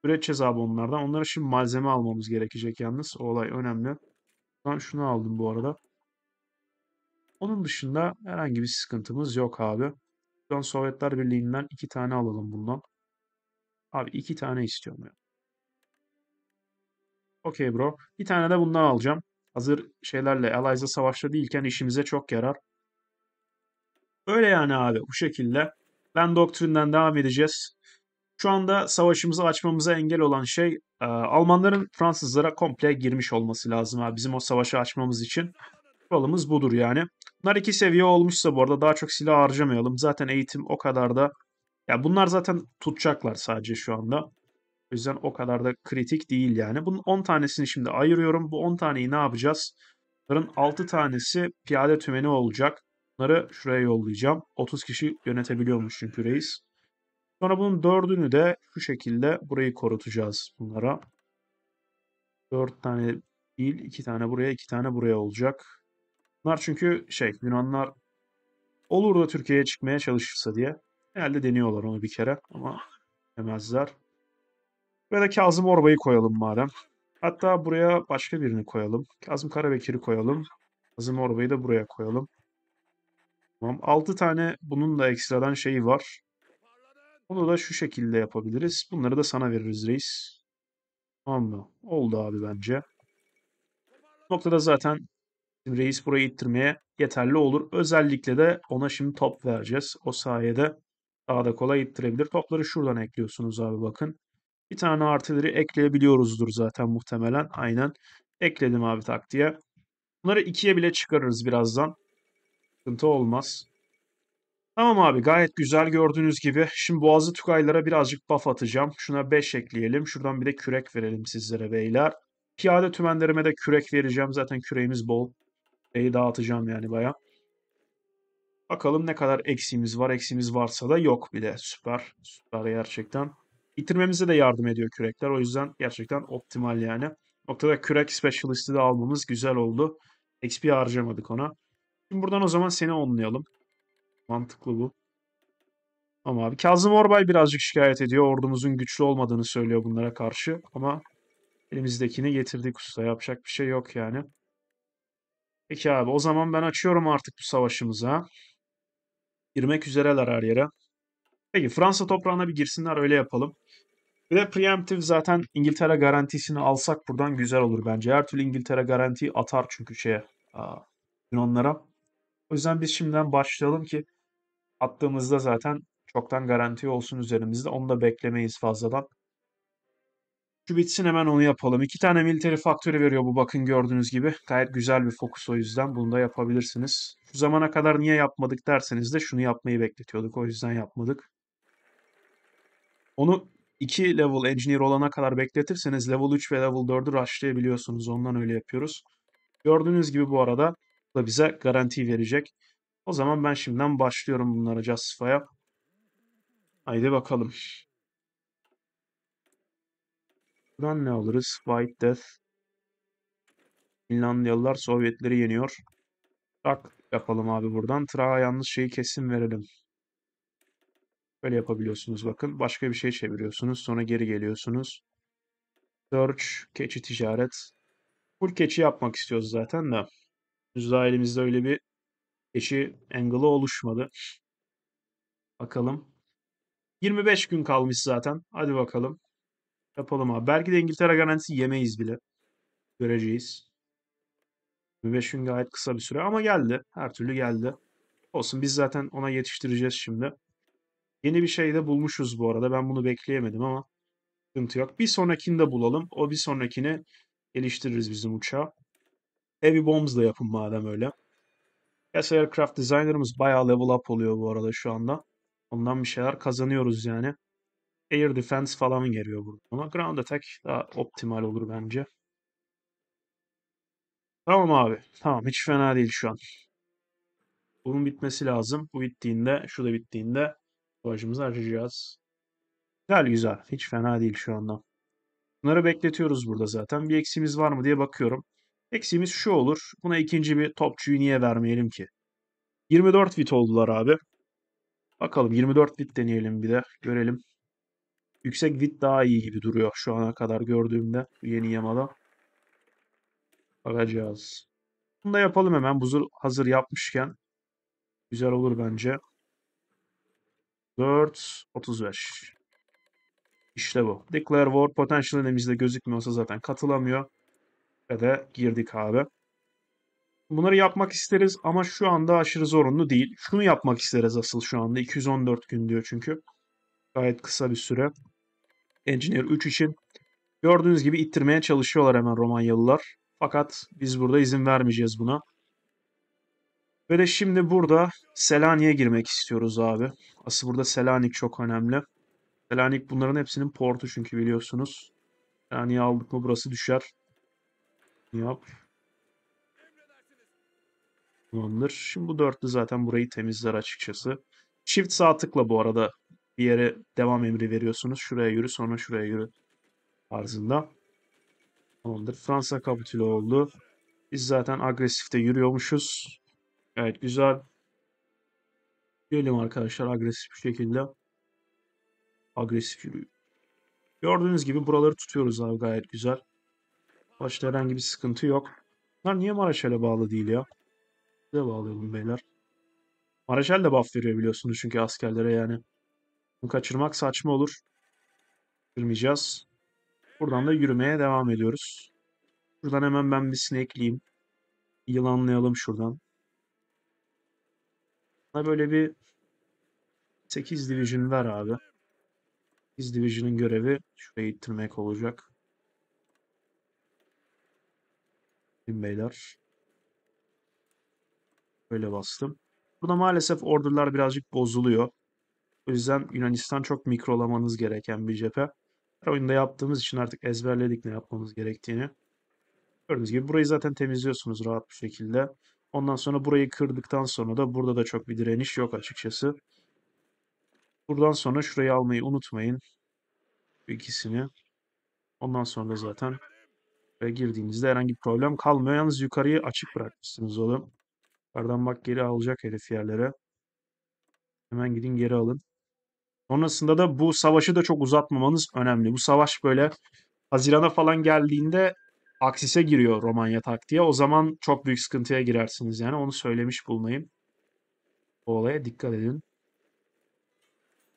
Üreteceğiz abi onlardan. Onlara şimdi malzeme almamız gerekecek yalnız. O olay önemli. Ben şunu aldım bu arada. Onun dışında herhangi bir sıkıntımız yok abi. Şu Sovyetler Birliği'nden iki tane alalım bundan. Abi iki tane istiyorum ya. Okey bro. Bir tane de bundan alacağım. Hazır şeylerle Allies'la savaşta değilken işimize çok yarar. Öyle yani abi bu şekilde. Ben doktrinden devam edeceğiz. Şu anda savaşımızı açmamıza engel olan şey e, Almanların Fransızlara komple girmiş olması lazım abi bizim o savaşı açmamız için. Kuralımız budur yani. Bunlar iki seviye olmuşsa bu arada daha çok silah harcamayalım. Zaten eğitim o kadar da ya bunlar zaten tutacaklar sadece şu anda. O yüzden o kadar da kritik değil yani. Bunun 10 tanesini şimdi ayırıyorum. Bu 10 taneyi ne yapacağız? Bunların 6 tanesi piyade tümeni olacak. Bunları şuraya yollayacağım. 30 kişi yönetebiliyormuş çünkü reis. Sonra bunun 4'ünü de şu şekilde burayı korutacağız bunlara. 4 tane değil 2 tane buraya 2 tane buraya olacak. Bunlar çünkü şey Yunanlar olur da Türkiye'ye çıkmaya çalışırsa diye herhalde deniyorlar onu bir kere ama demezler. Ve de Kazım Orbay'ı koyalım madem. Hatta buraya başka birini koyalım. Kazım Karabekir'i koyalım. Kazım Orbay'ı da buraya koyalım. Tamam. 6 tane bunun da ekstradan şeyi var. Bunu da şu şekilde yapabiliriz. Bunları da sana veririz reis. Tamam mı? Oldu abi bence. Bu noktada zaten Şimdi reis burayı ittirmeye yeterli olur. Özellikle de ona şimdi top vereceğiz. O sayede daha da kolay ittirebilir. Topları şuradan ekliyorsunuz abi bakın. Bir tane artileri ekleyebiliyoruzdur zaten muhtemelen. Aynen. Ekledim abi taktiğe. Bunları ikiye bile çıkarırız birazdan. Sıkıntı olmaz. Tamam abi gayet güzel gördüğünüz gibi. Şimdi boğazlı tukaylara birazcık buff atacağım. Şuna 5 ekleyelim. Şuradan bir de kürek verelim sizlere beyler. Piyade tümenlerime de kürek vereceğim. Zaten küreğimiz bol şeyi dağıtacağım yani baya. Bakalım ne kadar eksiğimiz var. Eksiğimiz varsa da yok bile. Süper. Süper gerçekten. Bitirmemize de yardım ediyor kürekler. O yüzden gerçekten optimal yani. Noktada kürek specialist'i de almamız güzel oldu. XP harcamadık ona. Şimdi buradan o zaman seni onlayalım. Mantıklı bu. Ama abi Kazım Orbay birazcık şikayet ediyor. Ordumuzun güçlü olmadığını söylüyor bunlara karşı. Ama elimizdekini getirdik usta. Yapacak bir şey yok yani. Peki abi o zaman ben açıyorum artık bu savaşımıza. Girmek üzereler her yere. Peki Fransa toprağına bir girsinler öyle yapalım. Bir de preemptive zaten İngiltere garantisini alsak buradan güzel olur bence. Her türlü İngiltere garantiyi atar çünkü şeye aa, Yunanlara. O yüzden biz şimdiden başlayalım ki attığımızda zaten çoktan garanti olsun üzerimizde. Onu da beklemeyiz fazladan. Şu bitsin hemen onu yapalım. İki tane military faktörü veriyor bu bakın gördüğünüz gibi. Gayet güzel bir fokus o yüzden bunu da yapabilirsiniz. Şu zamana kadar niye yapmadık derseniz de şunu yapmayı bekletiyorduk. O yüzden yapmadık. Onu iki level engineer olana kadar bekletirseniz level 3 ve level 4'ü rushlayabiliyorsunuz. Ondan öyle yapıyoruz. Gördüğünüz gibi bu arada bu da bize garanti verecek. O zaman ben şimdiden başlıyorum bunlara Justify'a. Haydi bakalım. Buradan ne alırız? White Death. Finlandiyalılar Sovyetleri yeniyor. Tak yapalım abi buradan. Trağa yalnız şeyi kesin verelim. Böyle yapabiliyorsunuz bakın. Başka bir şey çeviriyorsunuz. Sonra geri geliyorsunuz. Search, keçi ticaret. Full keçi yapmak istiyoruz zaten de. Henüz öyle bir keçi angle'ı oluşmadı. Bakalım. 25 gün kalmış zaten. Hadi bakalım. Yapalım abi. Belki de İngiltere garantisi yemeyiz bile. Göreceğiz. 25 gün gayet kısa bir süre ama geldi. Her türlü geldi. Olsun biz zaten ona yetiştireceğiz şimdi. Yeni bir şey de bulmuşuz bu arada. Ben bunu bekleyemedim ama sıkıntı yok. Bir sonrakini de bulalım. O bir sonrakini geliştiririz bizim uçağı. Heavy Bombs da yapın madem öyle. Yes Aircraft Designer'ımız bayağı level up oluyor bu arada şu anda. Ondan bir şeyler kazanıyoruz yani air defense falan geliyor burada. Ama ground attack daha optimal olur bence. Tamam abi. Tamam hiç fena değil şu an. Bunun bitmesi lazım. Bu bittiğinde, şu da bittiğinde savaşımızı açacağız. Güzel güzel. Hiç fena değil şu anda. Bunları bekletiyoruz burada zaten. Bir eksiğimiz var mı diye bakıyorum. Eksiğimiz şu olur. Buna ikinci bir topçuyu niye vermeyelim ki? 24 bit oldular abi. Bakalım 24 bit deneyelim bir de. Görelim. Yüksek vit daha iyi gibi duruyor şu ana kadar gördüğümde yeni yamada. Bakacağız. Bunu da yapalım hemen. buzul hazır yapmışken. Güzel olur bence. 4, 35. İşte bu. Declare War Potential enemizde gözükmüyorsa zaten katılamıyor. Ve de girdik abi. Bunları yapmak isteriz ama şu anda aşırı zorunlu değil. Şunu yapmak isteriz asıl şu anda. 214 gün diyor çünkü. Gayet kısa bir süre. Engineer 3 için. Gördüğünüz gibi ittirmeye çalışıyorlar hemen Romanyalılar. Fakat biz burada izin vermeyeceğiz buna. Ve de şimdi burada Selanik'e girmek istiyoruz abi. Asıl burada Selanik çok önemli. Selanik bunların hepsinin portu çünkü biliyorsunuz. Selanik'i aldık mı burası düşer. Yap. Tamamdır. Şimdi bu dörtlü zaten burayı temizler açıkçası. Shift sağ tıkla bu arada bir yere devam emri veriyorsunuz. Şuraya yürü sonra şuraya yürü tarzında. Tamamdır. Fransa kapitüle oldu. Biz zaten agresifte yürüyormuşuz. Evet güzel. Yürüyelim arkadaşlar agresif bir şekilde. Agresif yürüyor. Gördüğünüz gibi buraları tutuyoruz abi gayet güzel. Başta herhangi bir sıkıntı yok. Bunlar niye Maraşel'e bağlı değil ya? Size bağlayalım beyler. Maraşel de buff veriyor biliyorsunuz çünkü askerlere yani. Bunu kaçırmak saçma olur. Kırmayacağız. Buradan da yürümeye devam ediyoruz. Buradan hemen ben bir sinekleyeyim. Yılanlayalım şuradan. Bana böyle bir 8 division ver abi. 8 division'ın görevi şurayı ittirmek olacak. Şimdi beyler. Böyle bastım. Burada maalesef orderlar birazcık bozuluyor. O yüzden Yunanistan çok mikrolamanız gereken bir cephe. Her oyunda yaptığımız için artık ezberledik ne yapmamız gerektiğini. Gördüğünüz gibi burayı zaten temizliyorsunuz rahat bir şekilde. Ondan sonra burayı kırdıktan sonra da burada da çok bir direniş yok açıkçası. Buradan sonra şurayı almayı unutmayın. İkisini. Ondan sonra da zaten ve girdiğinizde herhangi bir problem kalmıyor. Yalnız yukarıyı açık bırakmışsınız oğlum. Yukarıdan bak geri alacak herif yerlere. Hemen gidin geri alın. Sonrasında da bu savaşı da çok uzatmamanız önemli. Bu savaş böyle Haziran'a falan geldiğinde aksise giriyor Romanya taktiğe. O zaman çok büyük sıkıntıya girersiniz yani. Onu söylemiş bulunayım. Bu olaya dikkat edin.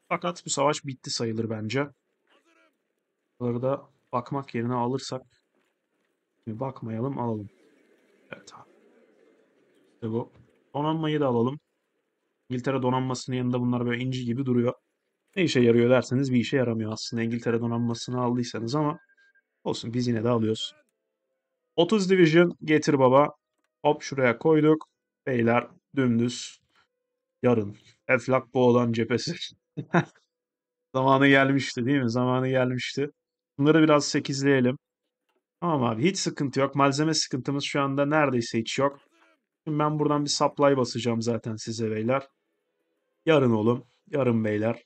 Fakat bu savaş bitti sayılır bence. Bunları da bakmak yerine alırsak bakmayalım alalım. Evet abi. İşte bu. Donanmayı da alalım. İngiltere donanmasının yanında bunlar böyle inci gibi duruyor. Ne işe yarıyor derseniz bir işe yaramıyor aslında. İngiltere donanmasını aldıysanız ama olsun biz yine de alıyoruz. 30 Division getir baba. Hop şuraya koyduk. Beyler dümdüz yarın. Eflak bu olan cephesi. *laughs* Zamanı gelmişti değil mi? Zamanı gelmişti. Bunları biraz sekizleyelim. Tamam abi hiç sıkıntı yok. Malzeme sıkıntımız şu anda neredeyse hiç yok. Şimdi ben buradan bir supply basacağım zaten size beyler. Yarın oğlum. Yarın beyler.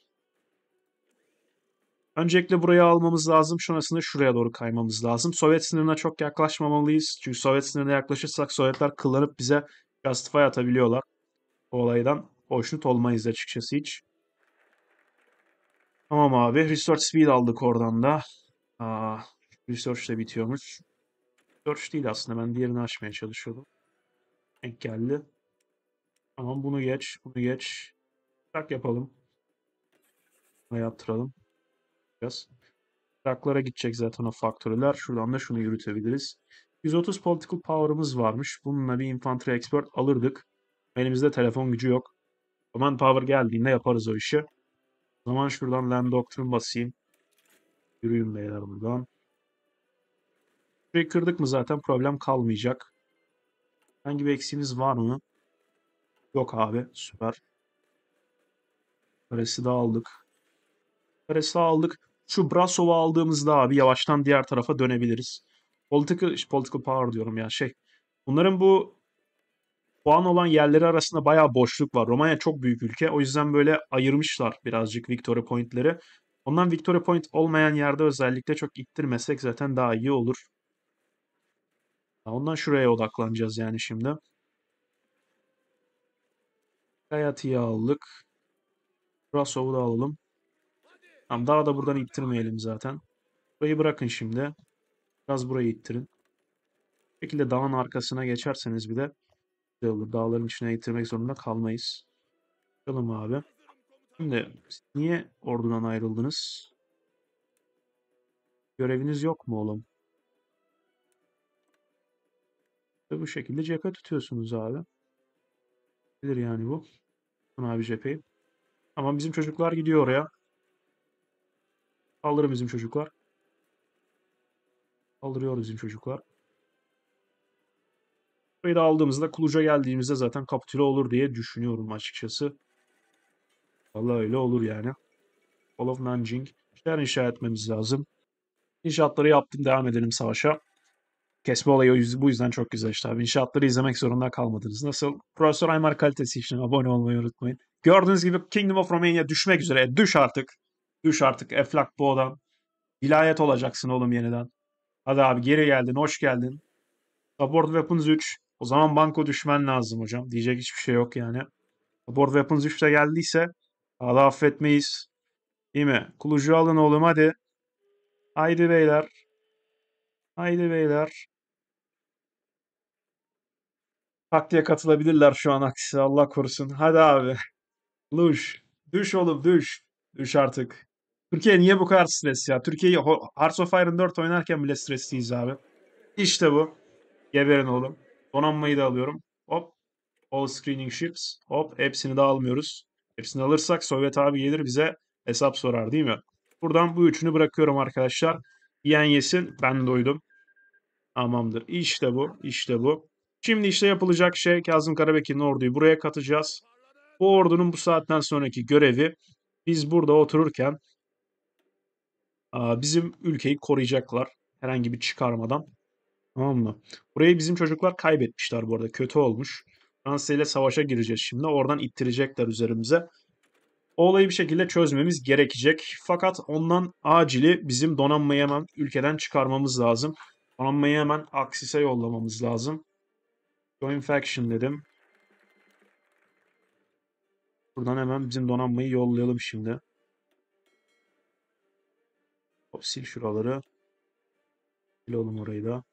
Öncelikle burayı almamız lazım. Sonrasında şuraya doğru kaymamız lazım. Sovyet sınırına çok yaklaşmamalıyız. Çünkü Sovyet sınırına yaklaşırsak Sovyetler kullanıp bize justify atabiliyorlar. Bu olaydan hoşnut olmayız açıkçası hiç. Tamam abi. Research Speed aldık oradan da. Aa, research de bitiyormuş. Research değil aslında. Ben diğerini açmaya çalışıyordum. Denk geldi. Tamam bunu geç. Bunu geç. Tak yapalım. Bunu yaptıralım yapacağız. Iraklara gidecek zaten o faktörler. Şuradan da şunu yürütebiliriz. 130 political power'ımız varmış. Bununla bir infantry expert alırdık. Elimizde telefon gücü yok. Command power geldiğinde yaparız o işi. O zaman şuradan land doctrine basayım. Yürüyün beyler buradan. Şurayı kırdık mı zaten problem kalmayacak. Hangi bir eksiğimiz var mı? Yok abi süper. Karesi de aldık. Karesi de aldık. Şu Brasov'u aldığımızda abi yavaştan diğer tarafa dönebiliriz. Political, political power diyorum ya şey. Bunların bu puan olan yerleri arasında bayağı boşluk var. Romanya çok büyük ülke. O yüzden böyle ayırmışlar birazcık Victoria Point'leri. Ondan Victoria Point olmayan yerde özellikle çok ittirmesek zaten daha iyi olur. Ondan şuraya odaklanacağız yani şimdi. Gayatı'yı aldık. Brasov'u da alalım. Tamam daha da buradan ittirmeyelim zaten. Burayı bırakın şimdi. Biraz burayı ittirin. Bu şekilde dağın arkasına geçerseniz bir de güzel olur. Dağların içine ittirmek zorunda kalmayız. Bakalım abi. Şimdi niye ordudan ayrıldınız? Göreviniz yok mu oğlum? Ve bu şekilde cephe tutuyorsunuz abi. Bilir yani bu. Tuna abi cepheyi. Ama bizim çocuklar gidiyor oraya. Kaldırın bizim çocuklar. Kaldırıyor bizim çocuklar. Burayı da aldığımızda Kuluca geldiğimizde zaten kapitüle olur diye düşünüyorum açıkçası. Valla öyle olur yani. Fall of Nanjing. İşler inşa etmemiz lazım. İnşaatları yaptım devam edelim savaşa. Kesme olayı bu yüzden çok güzel işte abi. İnşaatları izlemek zorunda kalmadınız. Nasıl? Profesör Aymar kalitesi için abone olmayı unutmayın. Gördüğünüz gibi Kingdom of Romania düşmek üzere. Düş artık. Düş artık Eflak Boğ'dan. Vilayet olacaksın oğlum yeniden. Hadi abi geri geldin, hoş geldin. Support Weapons 3. O zaman banko düşmen lazım hocam. Diyecek hiçbir şey yok yani. Support Weapons 3'te geldiyse daha affetmeyiz. Değil mi? Kulucu alın oğlum hadi. Haydi beyler. Haydi beyler. Taktiğe katılabilirler şu an aksi. Allah korusun. Hadi abi. Luş. Düş oğlum düş. Düş artık. Türkiye niye bu kadar stres ya? Türkiye Hearts of Iron 4 oynarken bile stresliyiz abi. İşte bu. Geberin oğlum. Donanmayı da alıyorum. Hop. All screening ships. Hop. Hepsini de almıyoruz. Hepsini alırsak Sovyet abi gelir bize hesap sorar değil mi? Buradan bu üçünü bırakıyorum arkadaşlar. Yiyen yesin. Ben doydum. Tamamdır. İşte bu. İşte bu. Şimdi işte yapılacak şey Kazım Karabekir'in orduyu buraya katacağız. Bu ordunun bu saatten sonraki görevi biz burada otururken bizim ülkeyi koruyacaklar herhangi bir çıkarmadan. Tamam mı? Burayı bizim çocuklar kaybetmişler bu arada. Kötü olmuş. Fransa ile savaşa gireceğiz şimdi. Oradan ittirecekler üzerimize. O olayı bir şekilde çözmemiz gerekecek. Fakat ondan acili bizim donanmayı hemen ülkeden çıkarmamız lazım. Donanmayı hemen Axis'e yollamamız lazım. Join Faction dedim. Buradan hemen bizim donanmayı yollayalım şimdi sil şuraları. Sil oğlum orayı da.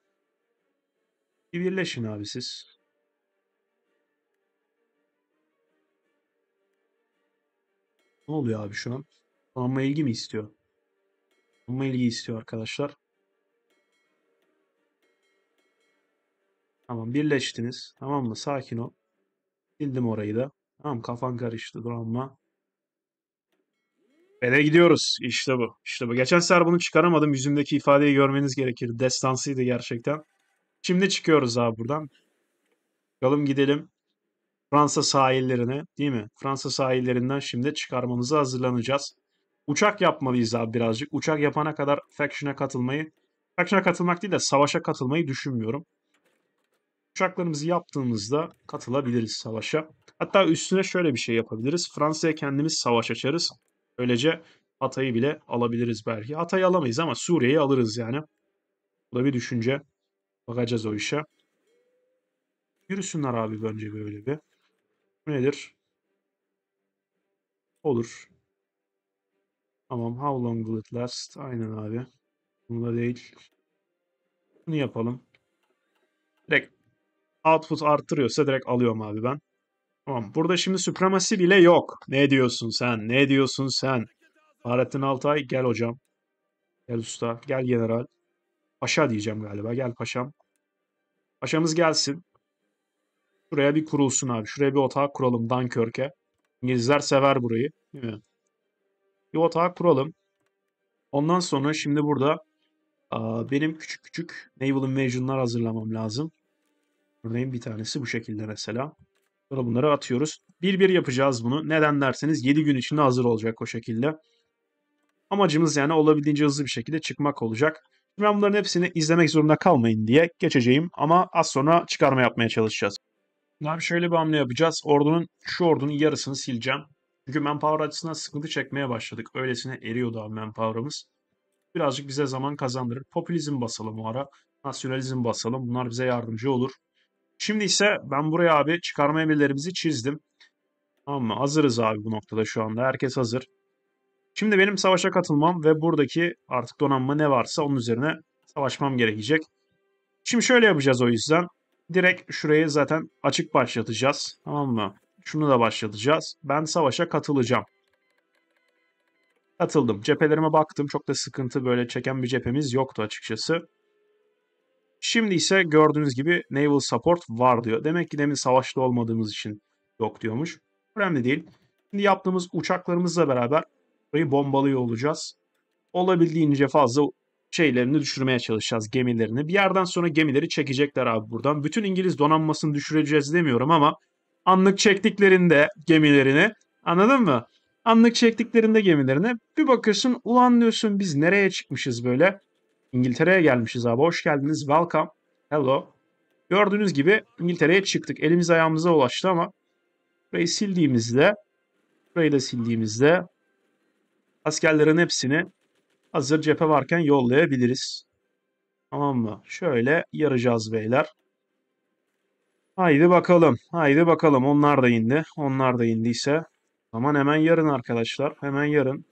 Bir birleşin abi siz. Ne oluyor abi şu an? Kullanma ilgi mi istiyor? Kullanma ilgi istiyor arkadaşlar. Tamam birleştiniz. Tamam mı? Sakin ol. Bildim orayı da. Tamam kafan karıştı. Dur ama. Eve gidiyoruz. İşte bu. İşte bu. Geçen sefer bunu çıkaramadım. Yüzümdeki ifadeyi görmeniz gerekir. Destansıydı gerçekten. Şimdi çıkıyoruz abi buradan. Bakalım gidelim. Fransa sahillerine değil mi? Fransa sahillerinden şimdi çıkarmamızı hazırlanacağız. Uçak yapmalıyız abi birazcık. Uçak yapana kadar Faction'a katılmayı Faction'a katılmak değil de savaşa katılmayı düşünmüyorum. Uçaklarımızı yaptığımızda katılabiliriz savaşa. Hatta üstüne şöyle bir şey yapabiliriz. Fransa'ya kendimiz savaş açarız. Öylece Hatay'ı bile alabiliriz belki. Hatay'ı alamayız ama Suriye'yi alırız yani. Bu da bir düşünce. Bakacağız o işe. Yürüsünler abi bence böyle bir. Bu nedir? Olur. Tamam. How long will it last? Aynen abi. Bunda değil. Bunu yapalım. Direkt output arttırıyorsa direkt alıyorum abi ben. Tamam. Burada şimdi supremasi bile yok. Ne diyorsun sen? Ne diyorsun sen? Fahrettin Altay gel hocam. Gel usta. Gel general. Paşa diyeceğim galiba. Gel paşam. Paşamız gelsin. Şuraya bir kurulsun abi. Şuraya bir otağı kuralım Dunkirk'e. İngilizler sever burayı. Değil mi? Bir otağı kuralım. Ondan sonra şimdi burada benim küçük küçük Naval Invasion'lar hazırlamam lazım. Örneğin bir tanesi bu şekilde mesela. Sonra bunları atıyoruz. Bir bir yapacağız bunu. Neden derseniz 7 gün içinde hazır olacak o şekilde. Amacımız yani olabildiğince hızlı bir şekilde çıkmak olacak. Şimdi bunların hepsini izlemek zorunda kalmayın diye geçeceğim ama az sonra çıkarma yapmaya çalışacağız. Abi şöyle bir hamle yapacağız. Ordunun şu ordunun yarısını sileceğim. Çünkü manpower açısından sıkıntı çekmeye başladık. Öylesine eriyordu abi manpower'ımız. Birazcık bize zaman kazandırır. Popülizm basalım o ara. Nasyonalizm basalım. Bunlar bize yardımcı olur. Şimdi ise ben buraya abi çıkarma emirlerimizi çizdim. Tamam mı? Hazırız abi bu noktada şu anda. Herkes hazır. Şimdi benim savaşa katılmam ve buradaki artık donanma ne varsa onun üzerine savaşmam gerekecek. Şimdi şöyle yapacağız o yüzden. Direkt şurayı zaten açık başlatacağız. Tamam mı? Şunu da başlatacağız. Ben savaşa katılacağım. Katıldım. Cephelerime baktım. Çok da sıkıntı böyle çeken bir cephemiz yoktu açıkçası. Şimdi ise gördüğünüz gibi naval support var diyor. Demek ki demin savaşta olmadığımız için yok diyormuş. Önemli değil. Şimdi yaptığımız uçaklarımızla beraber burayı bombalıyor olacağız. Olabildiğince fazla şeylerini düşürmeye çalışacağız gemilerini. Bir yerden sonra gemileri çekecekler abi buradan. Bütün İngiliz donanmasını düşüreceğiz demiyorum ama anlık çektiklerinde gemilerini anladın mı? Anlık çektiklerinde gemilerini bir bakıyorsun ulan diyorsun biz nereye çıkmışız böyle. İngiltere'ye gelmişiz abi. Hoş geldiniz. Welcome. Hello. Gördüğünüz gibi İngiltere'ye çıktık. Elimiz ayağımıza ulaştı ama burayı sildiğimizde burayı da sildiğimizde askerlerin hepsini hazır cephe varken yollayabiliriz. Tamam mı? Şöyle yaracağız beyler. Haydi bakalım. Haydi bakalım. Onlar da indi. Onlar da indiyse. Aman hemen yarın arkadaşlar. Hemen yarın.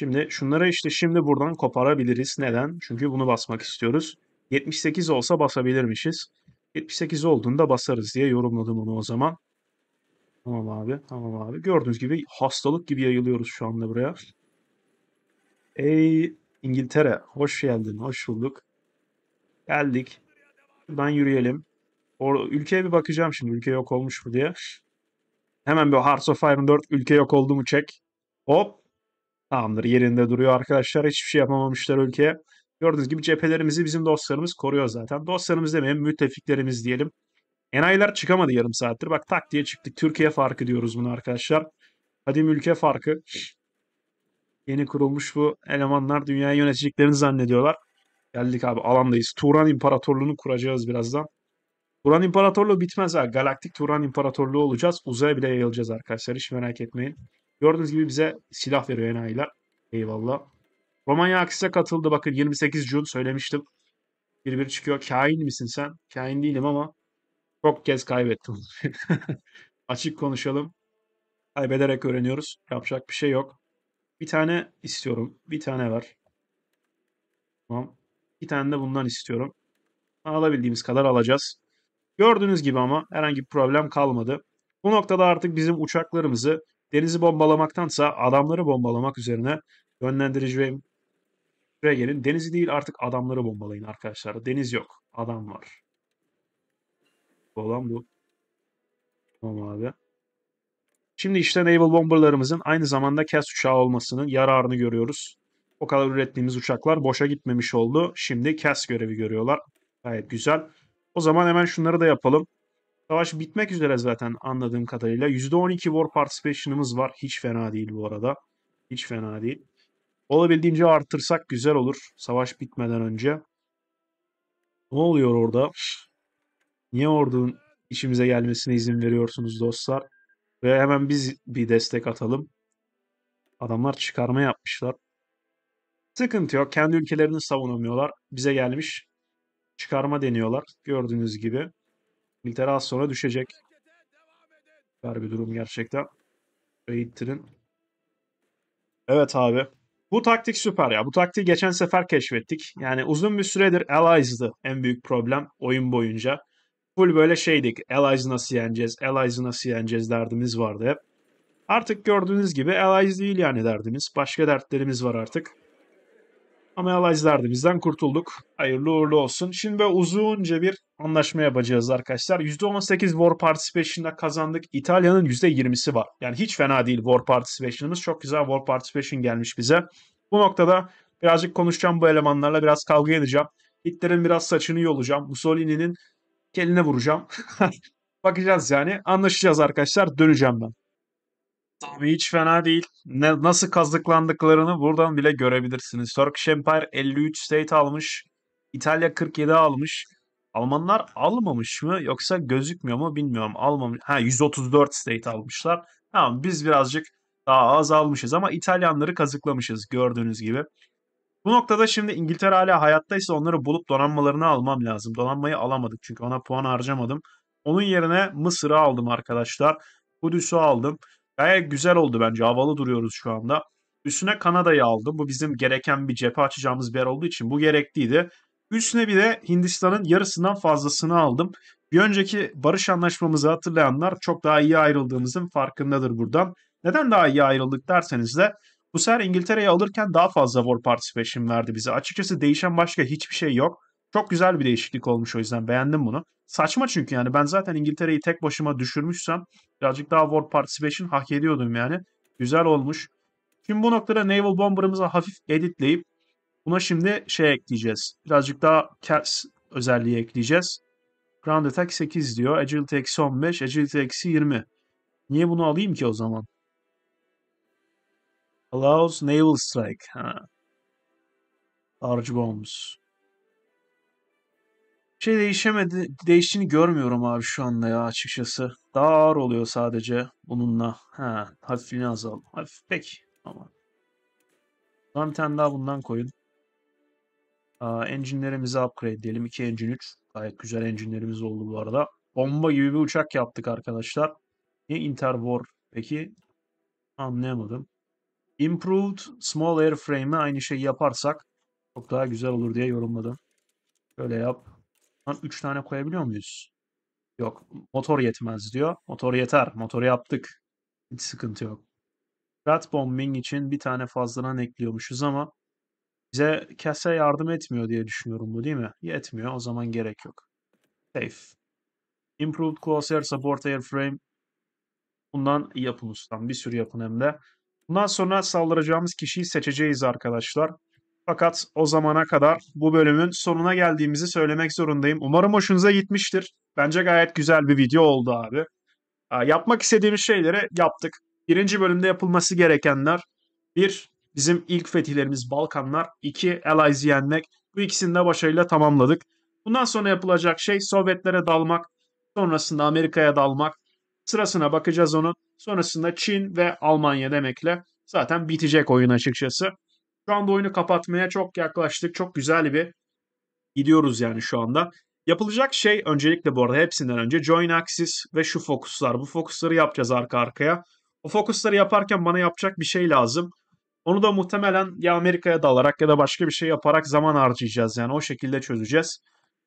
Şimdi şunlara işte şimdi buradan koparabiliriz. Neden? Çünkü bunu basmak istiyoruz. 78 olsa basabilirmişiz. 78 olduğunda basarız diye yorumladım onu o zaman. Tamam abi, tamam abi. Gördüğünüz gibi hastalık gibi yayılıyoruz şu anda buraya. Ey İngiltere, hoş geldin, hoş bulduk. Geldik. Ben yürüyelim. Or ülkeye bir bakacağım şimdi, ülke yok olmuş mu diye. Hemen bir Hearts of Iron 4 ülke yok oldu mu çek. Hop, Tamamdır yerinde duruyor arkadaşlar. Hiçbir şey yapamamışlar ülke Gördüğünüz gibi cephelerimizi bizim dostlarımız koruyor zaten. Dostlarımız demeyelim müttefiklerimiz diyelim. Enayiler çıkamadı yarım saattir. Bak tak diye çıktık. Türkiye farkı diyoruz bunu arkadaşlar. Kadim ülke farkı. Yeni kurulmuş bu elemanlar dünyayı yöneteceklerini zannediyorlar. Geldik abi alandayız. Turan İmparatorluğu'nu kuracağız birazdan. Turan İmparatorluğu bitmez ha. Galaktik Turan İmparatorluğu olacağız. Uzaya bile yayılacağız arkadaşlar. Hiç merak etmeyin. Gördüğünüz gibi bize silah veriyor enayiler. Eyvallah. Romanya Aksis'e katıldı. Bakın 28 Jun söylemiştim. Bir bir çıkıyor. Kain misin sen? Kain değilim ama çok kez kaybettim. *laughs* Açık konuşalım. Kaybederek öğreniyoruz. Yapacak bir şey yok. Bir tane istiyorum. Bir tane var. Tamam. Bir tane de bundan istiyorum. Alabildiğimiz kadar alacağız. Gördüğünüz gibi ama herhangi bir problem kalmadı. Bu noktada artık bizim uçaklarımızı Denizi bombalamaktansa adamları bombalamak üzerine yönlendirici Şuraya gelin, denizi değil artık adamları bombalayın arkadaşlar. Deniz yok. Adam var. Bu olan bu. Tamam abi. Şimdi işte naval bomberlarımızın aynı zamanda KAS uçağı olmasının yararını görüyoruz. O kadar ürettiğimiz uçaklar boşa gitmemiş oldu. Şimdi KAS görevi görüyorlar. Gayet güzel. O zaman hemen şunları da yapalım. Savaş bitmek üzere zaten anladığım kadarıyla. %12 war participation'ımız var. Hiç fena değil bu arada. Hiç fena değil. Olabildiğince artırsak güzel olur. Savaş bitmeden önce. Ne oluyor orada? Niye ordunun işimize gelmesine izin veriyorsunuz dostlar? Ve hemen biz bir destek atalım. Adamlar çıkarma yapmışlar. Sıkıntı yok. Kendi ülkelerini savunamıyorlar. Bize gelmiş çıkarma deniyorlar. Gördüğünüz gibi. İngiltere az sonra düşecek. Ver bir durum gerçekten. Raid'tirin. Evet abi. Bu taktik süper ya. Bu taktiği geçen sefer keşfettik. Yani uzun bir süredir Allies'dı en büyük problem oyun boyunca. Full böyle şeydik. Allies nasıl yeneceğiz? Allies nasıl yeneceğiz derdimiz vardı hep. Artık gördüğünüz gibi Allies değil yani derdimiz. Başka dertlerimiz var artık. Amealajlardı bizden kurtulduk. Hayırlı uğurlu olsun. Şimdi böyle uzunca bir anlaşma yapacağız arkadaşlar. %18 War Participation'da kazandık. İtalya'nın %20'si var. Yani hiç fena değil War Participation'ımız. Çok güzel War Participation gelmiş bize. Bu noktada birazcık konuşacağım bu elemanlarla. Biraz kavga edeceğim. Hitler'in biraz saçını yolacağım. Mussolini'nin keline vuracağım. *laughs* Bakacağız yani. Anlaşacağız arkadaşlar. Döneceğim ben. Tabii hiç fena değil. Ne, nasıl kazıklandıklarını buradan bile görebilirsiniz. Turkish Empire 53 state almış. İtalya 47 almış. Almanlar almamış mı yoksa gözükmüyor mu bilmiyorum. Almamış. Ha 134 state almışlar. Tamam biz birazcık daha az almışız ama İtalyanları kazıklamışız gördüğünüz gibi. Bu noktada şimdi İngiltere hala hayattaysa onları bulup donanmalarını almam lazım. Donanmayı alamadık çünkü ona puan harcamadım. Onun yerine Mısır'ı aldım arkadaşlar. Kudüs'ü aldım. Gayet güzel oldu bence. Havalı duruyoruz şu anda. Üstüne Kanada'yı aldım. Bu bizim gereken bir cephe açacağımız bir yer olduğu için bu gerekliydi. Üstüne bir de Hindistan'ın yarısından fazlasını aldım. Bir önceki barış anlaşmamızı hatırlayanlar çok daha iyi ayrıldığımızın farkındadır buradan. Neden daha iyi ayrıldık derseniz de bu sefer İngiltere'yi alırken daha fazla war participation verdi bize. Açıkçası değişen başka hiçbir şey yok. Çok güzel bir değişiklik olmuş o yüzden beğendim bunu. Saçma çünkü yani ben zaten İngiltere'yi tek başıma düşürmüşsem birazcık daha World Participation hak ediyordum yani. Güzel olmuş. Şimdi bu noktada Naval Bomber'ımızı hafif editleyip buna şimdi şey ekleyeceğiz. Birazcık daha CAS özelliği ekleyeceğiz. Ground Attack 8 diyor. Agility eksi 15, Agility eksi 20. Niye bunu alayım ki o zaman? Allows Naval Strike. Ha. Large Bombs şey değişemedi, değiştiğini görmüyorum abi şu anda ya açıkçası. Daha ağır oluyor sadece bununla. He, hafifliğini azal. Hafif pek ama. Bir tane daha bundan koyun. Aa, engine'lerimizi upgrade diyelim. 2 engine 3. Gayet güzel engine'lerimiz oldu bu arada. Bomba gibi bir uçak yaptık arkadaşlar. Ne Interwar peki? Anlayamadım. Improved Small airframe'i aynı şeyi yaparsak çok daha güzel olur diye yorumladım. Şöyle yap. Lan 3 tane koyabiliyor muyuz? Yok. Motor yetmez diyor. Motor yeter. Motor yaptık. Hiç sıkıntı yok. Rat bombing için bir tane fazladan ekliyormuşuz ama bize kese yardım etmiyor diye düşünüyorum bu değil mi? Yetmiyor. O zaman gerek yok. Safe. Improved Close Air Support Airframe. Bundan yapın ustam. Bir sürü yapın hem de. Bundan sonra saldıracağımız kişiyi seçeceğiz arkadaşlar. Fakat o zamana kadar bu bölümün sonuna geldiğimizi söylemek zorundayım. Umarım hoşunuza gitmiştir. Bence gayet güzel bir video oldu abi. Yapmak istediğimiz şeyleri yaptık. Birinci bölümde yapılması gerekenler. Bir, bizim ilk fetihlerimiz Balkanlar. iki Allies'i yenmek. Bu ikisini de başarıyla tamamladık. Bundan sonra yapılacak şey Sovyetlere dalmak. Sonrasında Amerika'ya dalmak. Sırasına bakacağız onun. Sonrasında Çin ve Almanya demekle zaten bitecek oyun açıkçası. Şu anda oyunu kapatmaya çok yaklaştık. Çok güzel bir gidiyoruz yani şu anda. Yapılacak şey öncelikle bu arada hepsinden önce join axis ve şu fokuslar. Bu fokusları yapacağız arka arkaya. O fokusları yaparken bana yapacak bir şey lazım. Onu da muhtemelen ya Amerika'ya dalarak ya da başka bir şey yaparak zaman harcayacağız. Yani o şekilde çözeceğiz.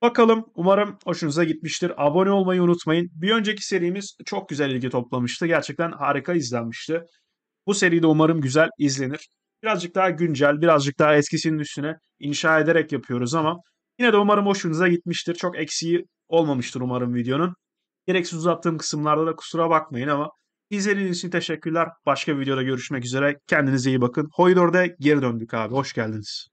Bakalım umarım hoşunuza gitmiştir. Abone olmayı unutmayın. Bir önceki serimiz çok güzel ilgi toplamıştı. Gerçekten harika izlenmişti. Bu seri de umarım güzel izlenir birazcık daha güncel, birazcık daha eskisinin üstüne inşa ederek yapıyoruz ama yine de umarım hoşunuza gitmiştir. Çok eksiği olmamıştır umarım videonun. Gereksiz uzattığım kısımlarda da kusura bakmayın ama izlediğiniz için teşekkürler. Başka videoda görüşmek üzere. Kendinize iyi bakın. Hoydor'da geri döndük abi. Hoş geldiniz.